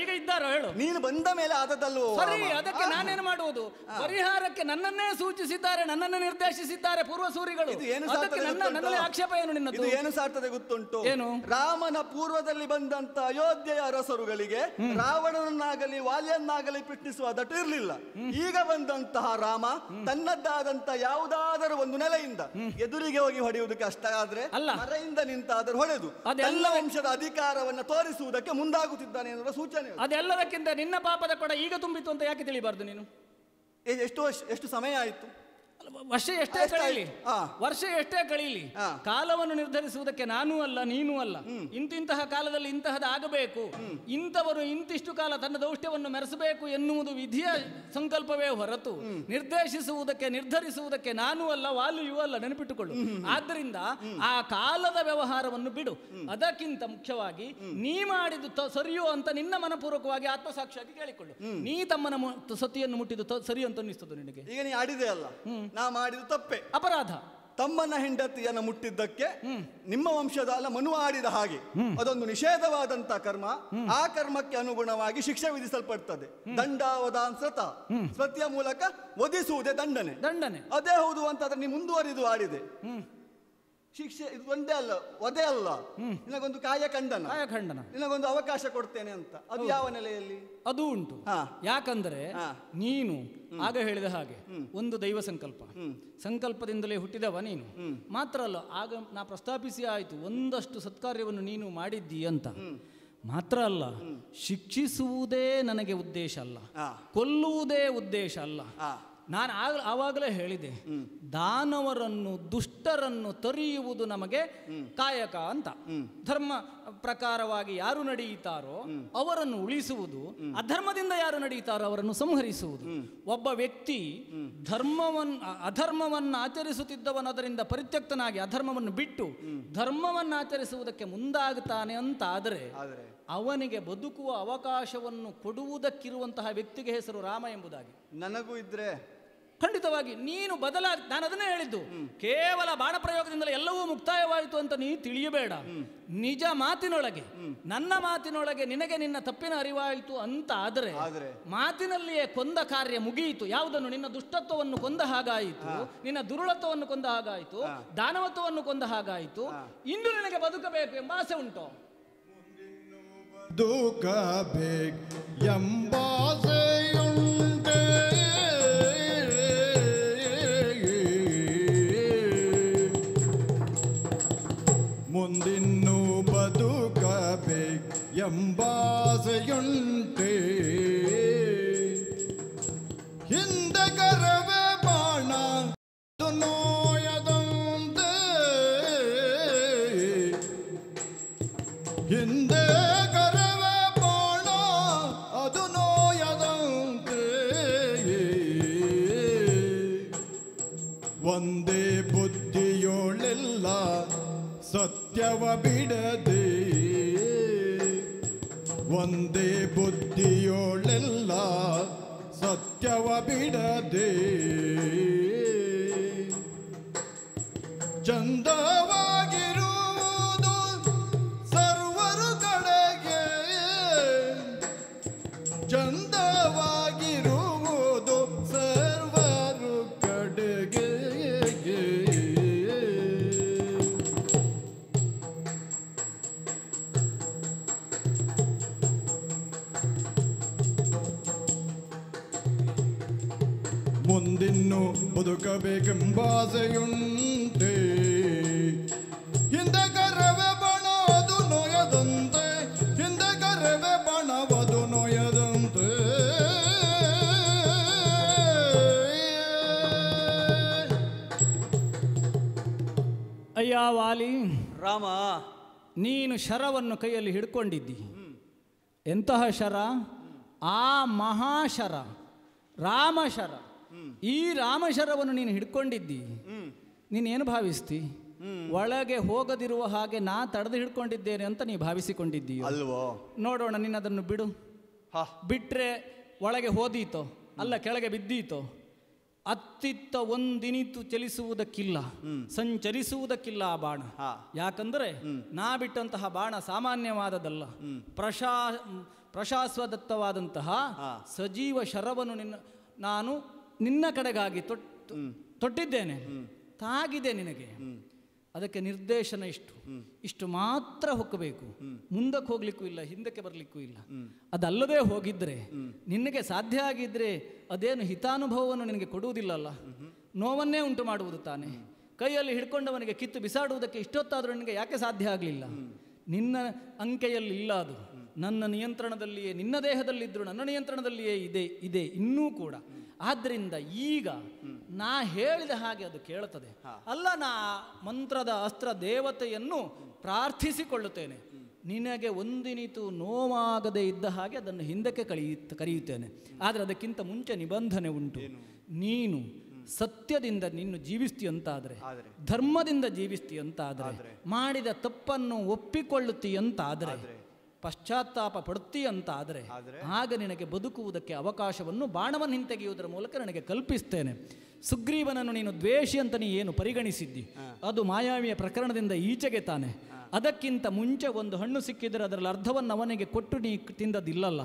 C: ಈಗ ಇದ್ದಾರ ಹೇಳು ನೀನು ಬಂದ ಮೇಲೆ ಆದದ್ದಲ್ವೋ ಸರಿ ಅದಕ್ಕೆ ನಾನೇನು ಮಾಡುವುದು ಪರಿಹಾರಕ್ಕೆ ನನ್ನನ್ನೇ ಸೂಚಿಸಿದ್ದಾರೆ ನನ್ನನ್ನು ನಿರ್ದೇಶಿಸಿದ್ದಾರೆ ಪೂರ್ವ ಸೂರಿಗಳು ಇದು ಆಕ್ಷೇಪ ಏನು
B: ನಿನ್ನದು ಏನು ಸಾರ್ಥದೆ ಗೊತ್ತುಂಟು ಏನು? ರಾಮನ ಪೂರ್ವದಲ್ಲಿ ಬಂದಂತ ಅಯೋಧ್ಯೆಯ ಅರಸರುಗಳಿಗೆ ರಾವಣನನ್ನಾಗಲಿ ವಾಲ್ಯನ್ನಾಗಲಿ ಪ್ರಶ್ನಿಸುವ ದಟು ಇರಲಿಲ್ಲ ಈಗ ಬಂದಂತಹ ರಾಮ ತನ್ನದ್ದಾದಂತ ಯಾವುದಾದರೂ ಒಂದು ನೆಲೆಯಿಂದ ಎದುರಿಗೆ ಹೋಗಿ ಹೊಡೆಯುವುದಕ್ಕೆ ಅಷ್ಟ ಆದ್ರೆ ಅಲ್ಲ. ನಿಂತಾದರೂ ಹೊಡೆದು ಎಲ್ಲ ವಂಶದ ಅಧಿಕಾರವನ್ನು ತೋರಿಸುವುದಕ್ಕೆ ಮುಂದಾಗುತ್ತಿದ್ದಾನೆ ಎನ್ನುವ
C: ಸೂಚನೆ ಅದೆಲ್ಲದಕ್ಕಿಂತ ನಿನ್ನ ಪಾಪದ ಕೊಡ ಈಗ ತುಂಬಿತು ಅಂತ ಯಾಕೆ ತಿಳಿಬಾರ್ದು ನೀನು ಎಷ್ಟು ಎಷ್ಟು ಸಮಯ ಆಯಿತು ವರ್ಷ ಎಷ್ಟೇ ಕಳೀಲಿ ವರ್ಷ ಎಷ್ಟೇ ಕಳೀಲಿ ಕಾಲವನ್ನು ನಿರ್ಧರಿಸುವುದಕ್ಕೆ ನಾನೂ ಅಲ್ಲ ನೀನೂ ಅಲ್ಲ ಇಂತಿಂತಹ ಕಾಲದಲ್ಲಿ ಇಂತಹದ ಆಗಬೇಕು ಇಂಥವರು ಇಂತಿಷ್ಟು ಕಾಲ ತನ್ನ ದೌಷ್ಟ್ಯವನ್ನು ಮೆರೆಸಬೇಕು ಎನ್ನುವುದು ವಿಧಿಯ ಸಂಕಲ್ಪವೇ ಹೊರತು ನಿರ್ದೇಶಿಸುವುದಕ್ಕೆ ನಿರ್ಧರಿಸುವುದಕ್ಕೆ ನಾನೂ ಅಲ್ಲ ವಾಲುಯೂ ಅಲ್ಲ ನೆನಪಿಟ್ಟುಕೊಳ್ಳು ಆದ್ರಿಂದ ಆ ಕಾಲದ ವ್ಯವಹಾರವನ್ನು ಬಿಡು ಅದಕ್ಕಿಂತ ಮುಖ್ಯವಾಗಿ ನೀ ಮಾಡಿದ್ದು ಸರಿಯೋ ಅಂತ ನಿನ್ನ ಮನಪೂರ್ವಕವಾಗಿ ಆತ್ಮಸಾಕ್ಷಿಯಾಗಿ ಕೇಳಿಕೊಳ್ಳು ನೀ ತಮ್ಮನ ಸತಿಯನ್ನು ಮುಟ್ಟಿದ್ದು ಸರಿ ಅಂತ ಅನ್ನಿಸ್ತದೆ ನಿನಗೆ ಈಗ ನೀ ಆಡಿದೆ ಅಲ್ಲ ನಾ ಮಾಡಿದ ತಪ್ಪೆ ಅಪರಾಧ ತಮ್ಮನ ಹೆಂಡತಿಯನ್ನು ಮುಟ್ಟಿದ್ದಕ್ಕೆ
B: ನಿಮ್ಮ ಅಲ್ಲ ಮನು ಆಡಿದ ಹಾಗೆ ಅದೊಂದು ನಿಷೇಧವಾದಂತ ಕರ್ಮ ಆ ಕರ್ಮಕ್ಕೆ ಅನುಗುಣವಾಗಿ ಶಿಕ್ಷೆ ವಿಧಿಸಲ್ಪಡ್ತದೆ ದಂಡಾವಧಾನ್ಸತ ಸ್ವತಿಯ ಮೂಲಕ ವಧಿಸುವುದೇ ದಂಡನೆ ದಂಡನೆ ಅದೇ ಹೌದು ಅಂತ ನೀವು ಮುಂದುವರಿದು ಆಡಿದೆ ಶಿಕ್ಷೆ ಇದು ಒಂದೇ ಅಲ್ಲ ವಧೆ ಅಲ್ಲ ನಿನಗೊಂದು ಕಾಯ ಖಂಡನ ನಿನಗೊಂದು ಅವಕಾಶ ಕೊಡ್ತೇನೆ ಅಂತ ಅದು ಯಾವ ನೆಲೆಯಲ್ಲಿ
C: ಅದು ಉಂಟು ಯಾಕಂದ್ರೆ ನೀನು ಆಗ ಹೇಳಿದ ಹಾಗೆ ಒಂದು ದೈವ ಸಂಕಲ್ಪ ಸಂಕಲ್ಪದಿಂದಲೇ ಹುಟ್ಟಿದವ ನೀನು ಮಾತ್ರ ಅಲ್ಲ ಆಗ ನಾ ಪ್ರಸ್ತಾಪಿಸಿ ಆಯಿತು ಒಂದಷ್ಟು ಸತ್ಕಾರ್ಯವನ್ನು ನೀನು ಮಾಡಿದ್ದಿ ಅಂತ ಮಾತ್ರ ಅಲ್ಲ ಶಿಕ್ಷಿಸುವುದೇ ನನಗೆ ಉದ್ದೇಶ ಅಲ್ಲ ಕೊಲ್ಲುವುದೇ ಉದ್ದೇಶ ಅಲ್ಲ ನಾನು ಆಗ ಆವಾಗಲೇ ಹೇಳಿದೆ ದಾನವರನ್ನು ದುಷ್ಟರನ್ನು ತರಿಯುವುದು ನಮಗೆ ಕಾಯಕ ಅಂತ ಧರ್ಮ ಪ್ರಕಾರವಾಗಿ ಯಾರು ನಡೆಯುತ್ತಾರೋ ಅವರನ್ನು ಉಳಿಸುವುದು ಅಧರ್ಮದಿಂದ ಯಾರು ನಡೆಯುತ್ತಾರೋ ಅವರನ್ನು ಸಂಹರಿಸುವುದು ಒಬ್ಬ ವ್ಯಕ್ತಿ ಧರ್ಮವನ್ನು ಅಧರ್ಮವನ್ನು ಅದರಿಂದ ಪರಿತ್ಯಕ್ತನಾಗಿ ಅಧರ್ಮವನ್ನು ಬಿಟ್ಟು ಧರ್ಮವನ್ನು ಆಚರಿಸುವುದಕ್ಕೆ ಮುಂದಾಗುತ್ತಾನೆ ಅಂತ ಆದರೆ ಅವನಿಗೆ ಬದುಕುವ ಅವಕಾಶವನ್ನು ಕೊಡುವುದಕ್ಕಿರುವಂತಹ ವ್ಯಕ್ತಿಗೆ ಹೆಸರು ರಾಮ ಎಂಬುದಾಗಿ ನನಗೂ ಇದ್ರೆ ಖಂಡಿತವಾಗಿ ನೀನು ಬದಲ ನಾನು ಅದನ್ನೇ ಹೇಳಿದ್ದು ಕೇವಲ ಬಾಣ ಪ್ರಯೋಗದಿಂದಲೇ ಎಲ್ಲವೂ ಮುಕ್ತಾಯವಾಯಿತು ಅಂತ ನೀ ತಿಳಿಯಬೇಡ ನಿಜ ಮಾತಿನೊಳಗೆ ನನ್ನ ಮಾತಿನೊಳಗೆ ನಿನಗೆ ನಿನ್ನ ತಪ್ಪಿನ ಅರಿವಾಯಿತು ಅಂತ ಆದರೆ ಮಾತಿನಲ್ಲಿಯೇ ಕೊಂದ ಕಾರ್ಯ ಮುಗಿಯಿತು ಯಾವುದನ್ನು ನಿನ್ನ ದುಷ್ಟತ್ವವನ್ನು ಕೊಂದ ಹಾಗಾಯಿತು ನಿನ್ನ ದುರುಳತ್ವವನ್ನು ಕೊಂದ ಹಾಗಾಯಿತು ದಾನವತ್ವವನ್ನು ಕೊಂದ ಹಾಗಾಯಿತು ಇನ್ನು ನಿನಗೆ ಬದುಕಬೇಕು ಎಂಬ ಆಸೆ ಉಂಟು
A: ೂಕಬೇಕ ಎಂಬಾ ಸುಂಟ ಮುಂದಿನ್ನು ಬದುಕಬೇಕು ಎಂಬಾಸೆಯು ಹಿಂದ ಕರವ
C: ವಾಲಿ ರಾಮ ನೀನು ಶರವನ್ನು ಕೈಯಲ್ಲಿ ಹಿಡ್ಕೊಂಡಿದ್ದಿ ಎಂತಹ ಶರ ಆ ಮಹಾಶರ ರಾಮಶರ ಈ ರಾಮ ಶರವನ್ನು ನೀನು ಹಿಡ್ಕೊಂಡಿದ್ದಿ ನೀನೇನು ಭಾವಿಸ್ತಿ ಒಳಗೆ ಹೋಗದಿರುವ ಹಾಗೆ ನಾ ತಡೆದು ಹಿಡ್ಕೊಂಡಿದ್ದೇನೆ ಅಂತ ನೀ ಭಾವಿಸಿಕೊಂಡಿದ್ದೀಯ ಅಲ್ವೋ ನೋಡೋಣ ನೀನು ಅದನ್ನು ಬಿಡು ಬಿಟ್ರೆ ಒಳಗೆ ಹೋದೀತೋ ಅಲ್ಲ ಕೆಳಗೆ ಬಿದ್ದೀತೋ ಅತ್ತಿತ್ತ ಒಂದಿನಿತು ಚಲಿಸುವುದಕ್ಕಿಲ್ಲ ಸಂಚರಿಸುವುದಕ್ಕಿಲ್ಲ ಆ ಬಾಣ ಯಾಕಂದರೆ ನಾ ಬಿಟ್ಟಂತಹ ಬಾಣ ಸಾಮಾನ್ಯವಾದದಲ್ಲ ಪ್ರಶಾ ಪ್ರಶಾಸ್ವದತ್ತವಾದಂತಹ ಸಜೀವ ಶರವನ್ನು ನಿನ್ನ ನಾನು ನಿನ್ನ ಕಡೆಗಾಗಿ ತೊಟ್ಟು ತೊಟ್ಟಿದ್ದೇನೆ ತಾಗಿದೆ ನಿನಗೆ ಅದಕ್ಕೆ ನಿರ್ದೇಶನ ಇಷ್ಟು ಇಷ್ಟು ಮಾತ್ರ ಹೊಕ್ಕಬೇಕು ಮುಂದಕ್ಕೆ ಹೋಗ್ಲಿಕ್ಕೂ ಇಲ್ಲ ಹಿಂದಕ್ಕೆ ಬರಲಿಕ್ಕೂ ಇಲ್ಲ ಅದಲ್ಲದೆ ಹೋಗಿದ್ರೆ ನಿನಗೆ ಸಾಧ್ಯ ಆಗಿದ್ರೆ ಅದೇನು ಹಿತಾನುಭವವನ್ನು ನಿನಗೆ ಕೊಡುವುದಿಲ್ಲಲ್ಲ ನೋವನ್ನೇ ಉಂಟು ಮಾಡುವುದು ತಾನೆ ಕೈಯಲ್ಲಿ ಹಿಡ್ಕೊಂಡವನಿಗೆ ಕಿತ್ತು ಬಿಸಾಡುವುದಕ್ಕೆ ಇಷ್ಟೊತ್ತಾದರೂ ನಿನಗೆ ಯಾಕೆ ಸಾಧ್ಯ ಆಗಲಿಲ್ಲ ನಿನ್ನ ಅಂಕೆಯಲ್ಲಿ ಇಲ್ಲ ಅದು ನನ್ನ ನಿಯಂತ್ರಣದಲ್ಲಿಯೇ ನಿನ್ನ ದೇಹದಲ್ಲಿದ್ದರೂ ನನ್ನ ನಿಯಂತ್ರಣದಲ್ಲಿಯೇ ಇದೆ ಇದೆ ಇನ್ನೂ ಕೂಡ ಆದ್ದರಿಂದ ಈಗ ನಾ ಹೇಳಿದ ಹಾಗೆ ಅದು ಕೇಳುತ್ತದೆ ಅಲ್ಲ ನಾ ಮಂತ್ರದ ಅಸ್ತ್ರ ದೇವತೆಯನ್ನು ಪ್ರಾರ್ಥಿಸಿಕೊಳ್ಳುತ್ತೇನೆ ನಿನಗೆ ಒಂದಿನಿತು ನೋವಾಗದೇ ಇದ್ದ ಹಾಗೆ ಅದನ್ನು ಹಿಂದಕ್ಕೆ ಕಳಿಯ ಕರೆಯುತ್ತೇನೆ ಆದರೆ ಅದಕ್ಕಿಂತ ಮುಂಚೆ ನಿಬಂಧನೆ ಉಂಟು ನೀನು ಸತ್ಯದಿಂದ ನಿನ್ನ ಜೀವಿಸ್ತೀಯಂತಾದರೆ ಧರ್ಮದಿಂದ ಜೀವಿಸ್ತೀಯಂತಾದರೆ ಮಾಡಿದ ತಪ್ಪನ್ನು ಒಪ್ಪಿಕೊಳ್ಳುತ್ತೀಯಂತಾದರೆ ಪಶ್ಚಾತ್ತಾಪ ಪಡ್ತೀಯಂತಾದರೆ ಆಗ ನಿನಗೆ ಬದುಕುವುದಕ್ಕೆ ಅವಕಾಶವನ್ನು ಬಾಣವನ್ನು ಹಿಂತೆಗೆಯುವುದರ ಮೂಲಕ ನನಗೆ ಕಲ್ಪಿಸ್ತೇನೆ ಸುಗ್ರೀವನನ್ನು ನೀನು ದ್ವೇಷಿ ಅಂತ ನೀ ಏನು ಪರಿಗಣಿಸಿದ್ದಿ ಅದು ಮಾಯಾವಿಯ ಪ್ರಕರಣದಿಂದ ಈಚೆಗೆ ತಾನೆ ಅದಕ್ಕಿಂತ ಮುಂಚೆ ಒಂದು ಹಣ್ಣು ಸಿಕ್ಕಿದರೆ ಅದರಲ್ಲಿ ಅರ್ಧವನ್ನು ಅವನಿಗೆ ಕೊಟ್ಟು ನೀ ತಿಂದದಿಲ್ಲಲ್ಲ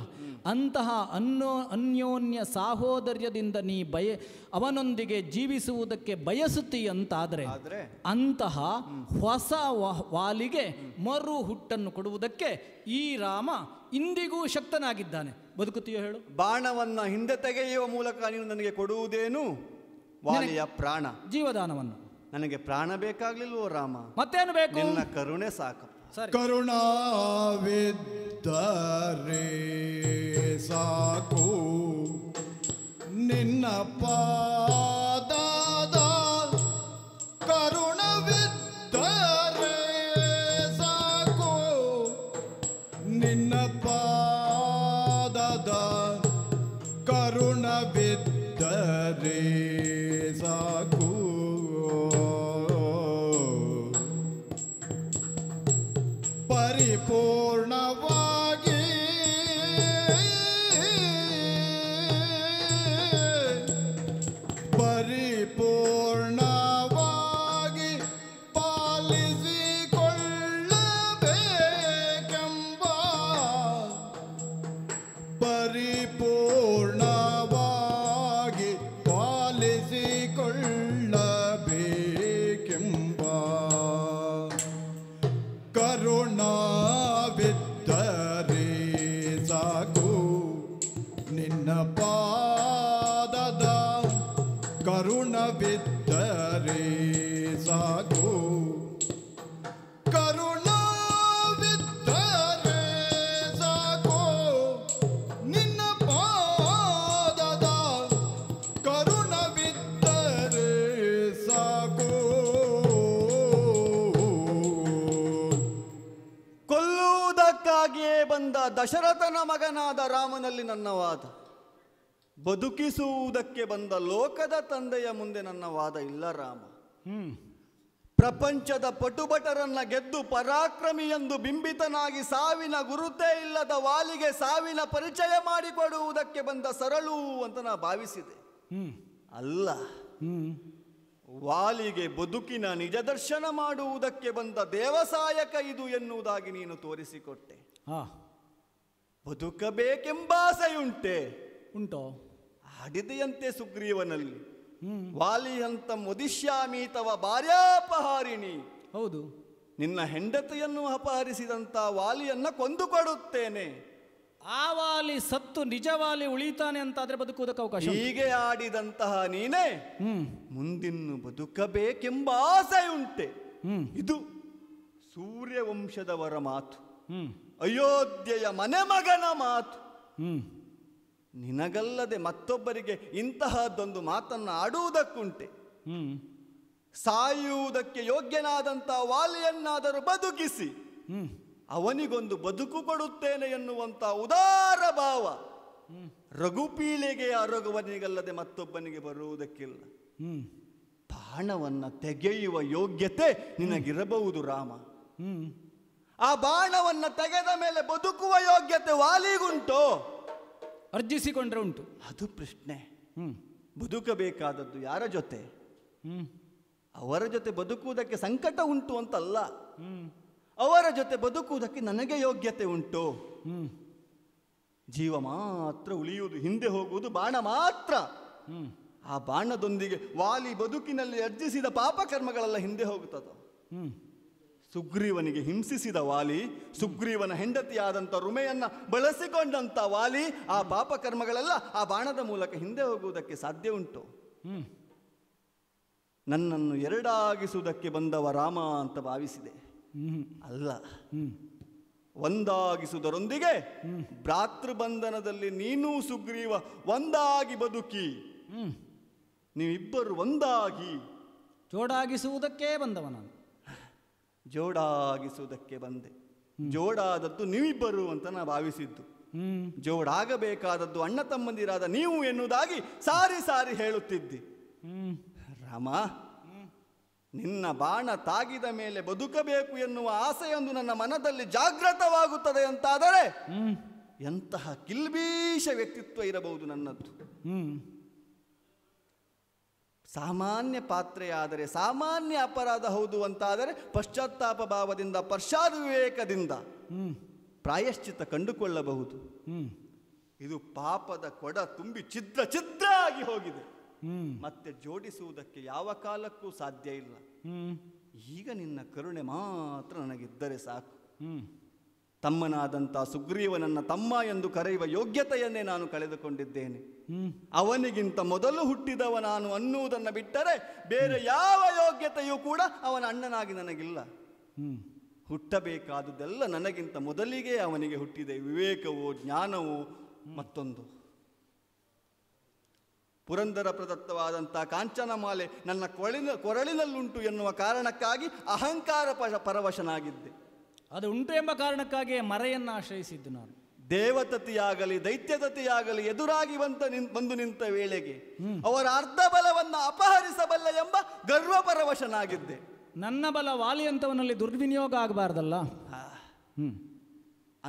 C: ಅಂತಹ ಅನ್ಯೋ ಅನ್ಯೋನ್ಯ ಸಾಹೋದರ್ಯದಿಂದ ನೀ ಬಯ ಅವನೊಂದಿಗೆ ಜೀವಿಸುವುದಕ್ಕೆ ಆದರೆ ಅಂತಹ ಹೊಸ ವಾಲಿಗೆ ಮರು ಹುಟ್ಟನ್ನು ಕೊಡುವುದಕ್ಕೆ ಈ ರಾಮ ಇಂದಿಗೂ ಶಕ್ತನಾಗಿದ್ದಾನೆ ಬದುಕುತ್ತೀಯೋ ಹೇಳು
B: ಬಾಣವನ್ನು
C: ಹಿಂದೆ ತೆಗೆಯುವ ಮೂಲಕ ನೀನು ನನಗೆ ಕೊಡುವುದೇನು
B: ವಾಲಿಯ ಪ್ರಾಣ ಜೀವದಾನವನ್ನು ನನಗೆ ಪ್ರಾಣ ಬೇಕಾಗ್ಲಿಲ್ವೋ ರಾಮ
C: ಮತ್ತೇನು ಬೇಕು
A: ನಿನ್ನ
B: ಕರುಣೆ ಸಾಕು
A: ಕರುಣಾವಿದ್ದರೆ ಸಾಕು ನಿನ್ನ ಪಾ
B: ದಶರಥನ ಮಗನಾದ ರಾಮನಲ್ಲಿ ನನ್ನ ವಾದ ಬದುಕಿಸುವುದಕ್ಕೆ ಬಂದ ಲೋಕದ ತಂದೆಯ ಮುಂದೆ ನನ್ನ ವಾದ ಇಲ್ಲ ರಾಮ ಪ್ರಪಂಚದ ಪಟುಭಟರನ್ನ ಗೆದ್ದು ಪರಾಕ್ರಮಿ ಎಂದು ಬಿಂಬಿತನಾಗಿ ಸಾವಿನ ಗುರುತೇ ಇಲ್ಲದ ವಾಲಿಗೆ ಸಾವಿನ ಪರಿಚಯ ಮಾಡಿಕೊಡುವುದಕ್ಕೆ ಬಂದ ಸರಳು ಅಂತ ನಾ ಭಾವಿಸಿದೆ ಅಲ್ಲ ವಾಲಿಗೆ ಬದುಕಿನ ನಿಜ ದರ್ಶನ ಮಾಡುವುದಕ್ಕೆ ಬಂದ ದೇವಸಾಯಕ ಇದು ಎನ್ನುವುದಾಗಿ ನೀನು ತೋರಿಸಿಕೊಟ್ಟೆ ಬದುಕಬೇಕೆಂಬಾಸೆಯುಂಟೆ ಉಂಟೋ ಆಡಿದೆಯಂತೆ ಸುಗ್ರೀವನಲ್ಲಿ ವಾಲಿ ಹಂತ ಮುದಿಶ್ಯಾಮಿ ತವ ಭಾರ್ಯಾಪಹಾರಿಣಿ ಹೌದು ನಿನ್ನ ಹೆಂಡತಿಯನ್ನು ವಾಲಿಯನ್ನ ವಾಲಿಯನ್ನು ಕೊಂದುಕೊಡುತ್ತೇನೆ
C: ಆ ವಾಲಿ ಸತ್ತು ನಿಜವಾಲಿ ಉಳಿತಾನೆ ಅಂತಾದ್ರೆ ಬದುಕುವುದಕ್ಕೆ ಅವಕಾಶ ಹೀಗೆ
B: ಆಡಿದಂತಹ ನೀನೇ ಮುಂದಿನ್ನು ಬದುಕಬೇಕೆಂಬ ಆಸೆಯುಂಟೆ ಇದು ಸೂರ್ಯವಂಶದವರ ಮಾತು ಅಯೋಧ್ಯೆಯ ಮನೆ ಮಗನ ಮಾತು ನಿನಗಲ್ಲದೆ ಮತ್ತೊಬ್ಬರಿಗೆ ಇಂತಹದ್ದೊಂದು ಮಾತನ್ನು ಆಡುವುದಕ್ಕುಂಟೆ ಸಾಯುವುದಕ್ಕೆ ಯೋಗ್ಯನಾದಂಥ ವಾಲಿಯನ್ನಾದರೂ ಬದುಕಿಸಿ ಅವನಿಗೊಂದು ಬದುಕು ಕೊಡುತ್ತೇನೆ ಎನ್ನುವಂಥ ಉದಾರ ಭಾವ ಆ ಅರಗುವನಿಗಲ್ಲದೆ ಮತ್ತೊಬ್ಬನಿಗೆ ಬರುವುದಕ್ಕಿಲ್ಲ ಬಾಣವನ್ನು ತೆಗೆಯುವ ಯೋಗ್ಯತೆ ನಿನಗಿರಬಹುದು ರಾಮ ಆ ಬಾಣವನ್ನು ತೆಗೆದ ಮೇಲೆ ಬದುಕುವ ಯೋಗ್ಯತೆ ವಾಲಿಗುಂಟು ಅರ್ಜಿಸಿಕೊಂಡ್ರೆ ಉಂಟು ಅದು ಪ್ರಶ್ನೆ ಹ್ಞೂ ಬದುಕಬೇಕಾದದ್ದು ಯಾರ ಜೊತೆ ಹ್ಞೂ ಅವರ ಜೊತೆ ಬದುಕುವುದಕ್ಕೆ ಸಂಕಟ ಉಂಟು ಅಂತಲ್ಲ ಹ್ಞೂ ಅವರ ಜೊತೆ ಬದುಕುವುದಕ್ಕೆ ನನಗೆ ಯೋಗ್ಯತೆ ಉಂಟು ಹ್ಞೂ ಜೀವ ಮಾತ್ರ ಉಳಿಯುವುದು ಹಿಂದೆ ಹೋಗುವುದು ಬಾಣ ಮಾತ್ರ ಹ್ಞೂ ಆ ಬಾಣದೊಂದಿಗೆ ವಾಲಿ ಬದುಕಿನಲ್ಲಿ ಅರ್ಜಿಸಿದ ಪಾಪಕರ್ಮಗಳೆಲ್ಲ ಹಿಂದೆ ಹೋಗುತ್ತದೆ ಹ್ಞೂ ಸುಗ್ರೀವನಿಗೆ ಹಿಂಸಿಸಿದ ವಾಲಿ ಸುಗ್ರೀವನ ಹೆಂಡತಿಯಾದಂಥ ರುಮೆಯನ್ನು ಬಳಸಿಕೊಂಡಂಥ ವಾಲಿ ಆ ಪಾಪಕರ್ಮಗಳೆಲ್ಲ ಆ ಬಾಣದ ಮೂಲಕ ಹಿಂದೆ ಹೋಗುವುದಕ್ಕೆ ಸಾಧ್ಯ ಉಂಟು ನನ್ನನ್ನು ಎರಡಾಗಿಸುವುದಕ್ಕೆ ಬಂದವ ರಾಮ ಅಂತ ಭಾವಿಸಿದೆ ಅಲ್ಲ ಒಂದಾಗಿಸುವುದರೊಂದಿಗೆ ಭ್ರಾತೃಬಂಧನದಲ್ಲಿ ನೀನು ಸುಗ್ರೀವ ಒಂದಾಗಿ ಬದುಕಿ ನೀವಿಬ್ಬರು ಒಂದಾಗಿ ಜೋಡಾಗಿಸುವುದಕ್ಕೆ ಬಂದವ ಜೋಡಾಗಿಸುವುದಕ್ಕೆ ಬಂದೆ ಜೋಡಾದದ್ದು ನೀವಿಬ್ಬರು ಅಂತ ನಾ ಭಾವಿಸಿದ್ದು ಜೋಡಾಗಬೇಕಾದದ್ದು ಅಣ್ಣ ತಮ್ಮಂದಿರಾದ ನೀವು ಎನ್ನುವುದಾಗಿ ಸಾರಿ ಸಾರಿ ಹೇಳುತ್ತಿದ್ದಿ ರಾಮ ನಿನ್ನ ಬಾಣ ತಾಗಿದ ಮೇಲೆ ಬದುಕಬೇಕು ಎನ್ನುವ ಆಸೆಯೊಂದು ನನ್ನ ಮನದಲ್ಲಿ ಜಾಗೃತವಾಗುತ್ತದೆ ಅಂತಾದರೆ ಎಂತಹ ಕಿಲ್ಬೀಷ ವ್ಯಕ್ತಿತ್ವ ಇರಬಹುದು ನನ್ನದ್ದು ಸಾಮಾನ್ಯ ಪಾತ್ರೆಯಾದರೆ ಸಾಮಾನ್ಯ ಅಪರಾಧ ಹೌದು ಅಂತಾದರೆ ಪಶ್ಚಾತ್ತಾಪ ಭಾವದಿಂದ ಪಶ್ಚಾದ ವಿವೇಕದಿಂದ ಪ್ರಾಯಶ್ಚಿತ್ತ ಕಂಡುಕೊಳ್ಳಬಹುದು ಇದು ಪಾಪದ ಕೊಡ ತುಂಬಿ ಛಿದ್ರ ಛಿದ್ರ ಆಗಿ ಹೋಗಿದೆ ಮತ್ತೆ ಜೋಡಿಸುವುದಕ್ಕೆ ಯಾವ ಕಾಲಕ್ಕೂ ಸಾಧ್ಯ ಇಲ್ಲ ಈಗ ನಿನ್ನ ಕರುಣೆ ಮಾತ್ರ ನನಗಿದ್ದರೆ ಸಾಕು ತಮ್ಮನಾದಂಥ ಸುಗ್ರೀವನನ್ನ ತಮ್ಮ ಎಂದು ಕರೆಯುವ ಯೋಗ್ಯತೆಯನ್ನೇ ನಾನು ಕಳೆದುಕೊಂಡಿದ್ದೇನೆ ಅವನಿಗಿಂತ ಮೊದಲು ಹುಟ್ಟಿದವ ನಾನು ಅನ್ನುವುದನ್ನು ಬಿಟ್ಟರೆ ಬೇರೆ ಯಾವ ಯೋಗ್ಯತೆಯೂ ಕೂಡ ಅವನ ಅಣ್ಣನಾಗಿ ನನಗಿಲ್ಲ ಹುಟ್ಟಬೇಕಾದುದೆಲ್ಲ ನನಗಿಂತ ಮೊದಲಿಗೆ ಅವನಿಗೆ ಹುಟ್ಟಿದೆ ವಿವೇಕವೋ ಜ್ಞಾನವೋ ಮತ್ತೊಂದು ಪುರಂದರ ಪ್ರದತ್ತವಾದಂಥ ಕಾಂಚನಮಾಲೆ ನನ್ನ ಕೊಳಿನ ಕೊರಳಿನಲ್ಲುಂಟು ಎನ್ನುವ ಕಾರಣಕ್ಕಾಗಿ ಅಹಂಕಾರ ಪರವಶನಾಗಿದ್ದೆ
C: ಅದು ಉಂಟು ಎಂಬ ಕಾರಣಕ್ಕಾಗಿ ಮರೆಯನ್ನು ಆಶ್ರಯಿಸಿದ್ದು ನಾನು
B: ದೇವತತಿಯಾಗಲಿ ದೈತ್ಯತತಿಯಾಗಲಿ ಎದುರಾಗಿ ಬಂತ ಬಂದು ನಿಂತ ವೇಳೆಗೆ ಅವರ ಅರ್ಧ ಬಲವನ್ನು ಅಪಹರಿಸಬಲ್ಲ ಎಂಬ ಗರ್ವಪರವಶನಾಗಿದ್ದೆ ನನ್ನ ಬಲ ವಾಲಿಯಂತವನಲ್ಲಿ ದುರ್ವಿನಿಯೋಗ ಆಗಬಾರ್ದಲ್ಲ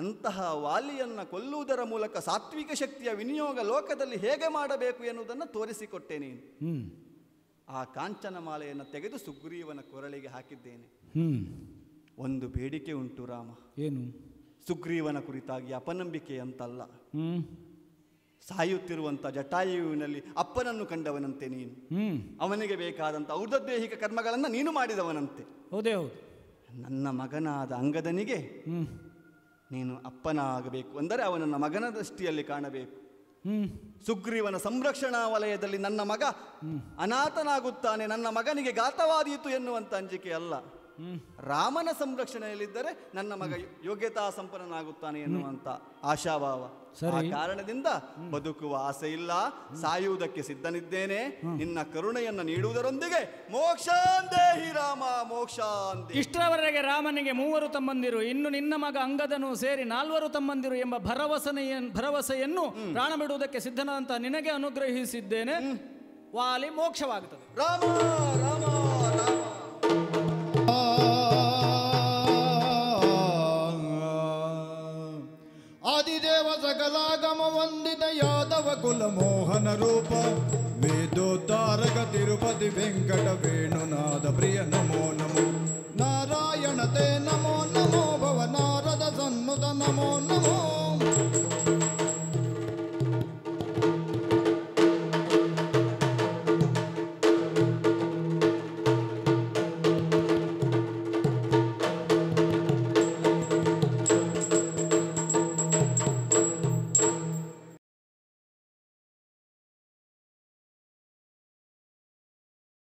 B: ಅಂತಹ ವಾಲಿಯನ್ನು ಕೊಲ್ಲುವುದರ ಮೂಲಕ ಸಾತ್ವಿಕ ಶಕ್ತಿಯ ವಿನಿಯೋಗ ಲೋಕದಲ್ಲಿ ಹೇಗೆ ಮಾಡಬೇಕು ಎನ್ನುವುದನ್ನು ತೋರಿಸಿಕೊಟ್ಟೆ ನೀನು ಆ ಕಾಂಚನ ಮಾಲೆಯನ್ನು ತೆಗೆದು ಸುಗ್ರೀವನ ಕೊರಳಿಗೆ ಹಾಕಿದ್ದೇನೆ ಒಂದು ಬೇಡಿಕೆ ಉಂಟು ರಾಮ ಏನು ಸುಗ್ರೀವನ ಕುರಿತಾಗಿ ಅಪನಂಬಿಕೆ ಅಂತಲ್ಲ ಸಾಯುತ್ತಿರುವಂಥ ಜಟಾಯುವಿನಲ್ಲಿ ಅಪ್ಪನನ್ನು ಕಂಡವನಂತೆ ನೀನು ಅವನಿಗೆ ಬೇಕಾದಂಥ ಔರ್ಧದೇಹಿಕ ಕರ್ಮಗಳನ್ನು ನೀನು ಮಾಡಿದವನಂತೆ ಹೌದೇ ಹೌದು ನನ್ನ ಮಗನಾದ ಅಂಗದನಿಗೆ ನೀನು ಅಪ್ಪನಾಗಬೇಕು ಅಂದರೆ ಅವನನ್ನ ಮಗನ ದೃಷ್ಟಿಯಲ್ಲಿ ಕಾಣಬೇಕು ಸುಗ್ರೀವನ ಸಂರಕ್ಷಣಾ ವಲಯದಲ್ಲಿ ನನ್ನ ಮಗ ಅನಾಥನಾಗುತ್ತಾನೆ ನನ್ನ ಮಗನಿಗೆ ಗಾತವಾದೀತು ಎನ್ನುವಂಥ ಅಂಜಿಕೆ ಅಲ್ಲ ರಾಮನ ಸಂರಕ್ಷಣೆಯಲ್ಲಿದ್ದರೆ ನನ್ನ ಮಗ ಯೋಗ್ಯತಾ ಸಂಪನ್ನನಾಗುತ್ತಾನೆ ಎನ್ನುವಂತ ಆಶಾಭಾವ ಆ ಕಾರಣದಿಂದ ಬದುಕುವ ಆಸೆ ಇಲ್ಲ ಸಾಯುವುದಕ್ಕೆ ಸಿದ್ಧನಿದ್ದೇನೆ ನಿನ್ನ ಕರುಣೆಯನ್ನು ನೀಡುವುದರೊಂದಿಗೆ
C: ಮೋಕ್ಷಾಂದೇಹಿ ರಾಮ ಮೋಕ್ಷಾಂದೇ ಇಷ್ಟರವರೆಗೆ ರಾಮನಿಗೆ ಮೂವರು ತಮ್ಮಂದಿರು ಇನ್ನು ನಿನ್ನ ಮಗ ಅಂಗದನು ಸೇರಿ ನಾಲ್ವರು ತಮ್ಮಂದಿರು ಎಂಬ ಭರವಸೆಯ ಭರವಸೆಯನ್ನು ಪ್ರಾಣ ಬಿಡುವುದಕ್ಕೆ ಸಿದ್ಧನಂತ ನಿನಗೆ ಅನುಗ್ರಹಿಸಿದ್ದೇನೆ ವಾಲಿ ಮೋಕ್ಷವಾಗುತ್ತದೆ ರಾಮ ರಾಮ
A: కుల మోహన రూప వేదోతారక తిరుపతి వెంకట వేణునాథ ప్రియ నమో నమో నారాయణ తే నమో నమో భవ నారద సన్ముద నమో నమో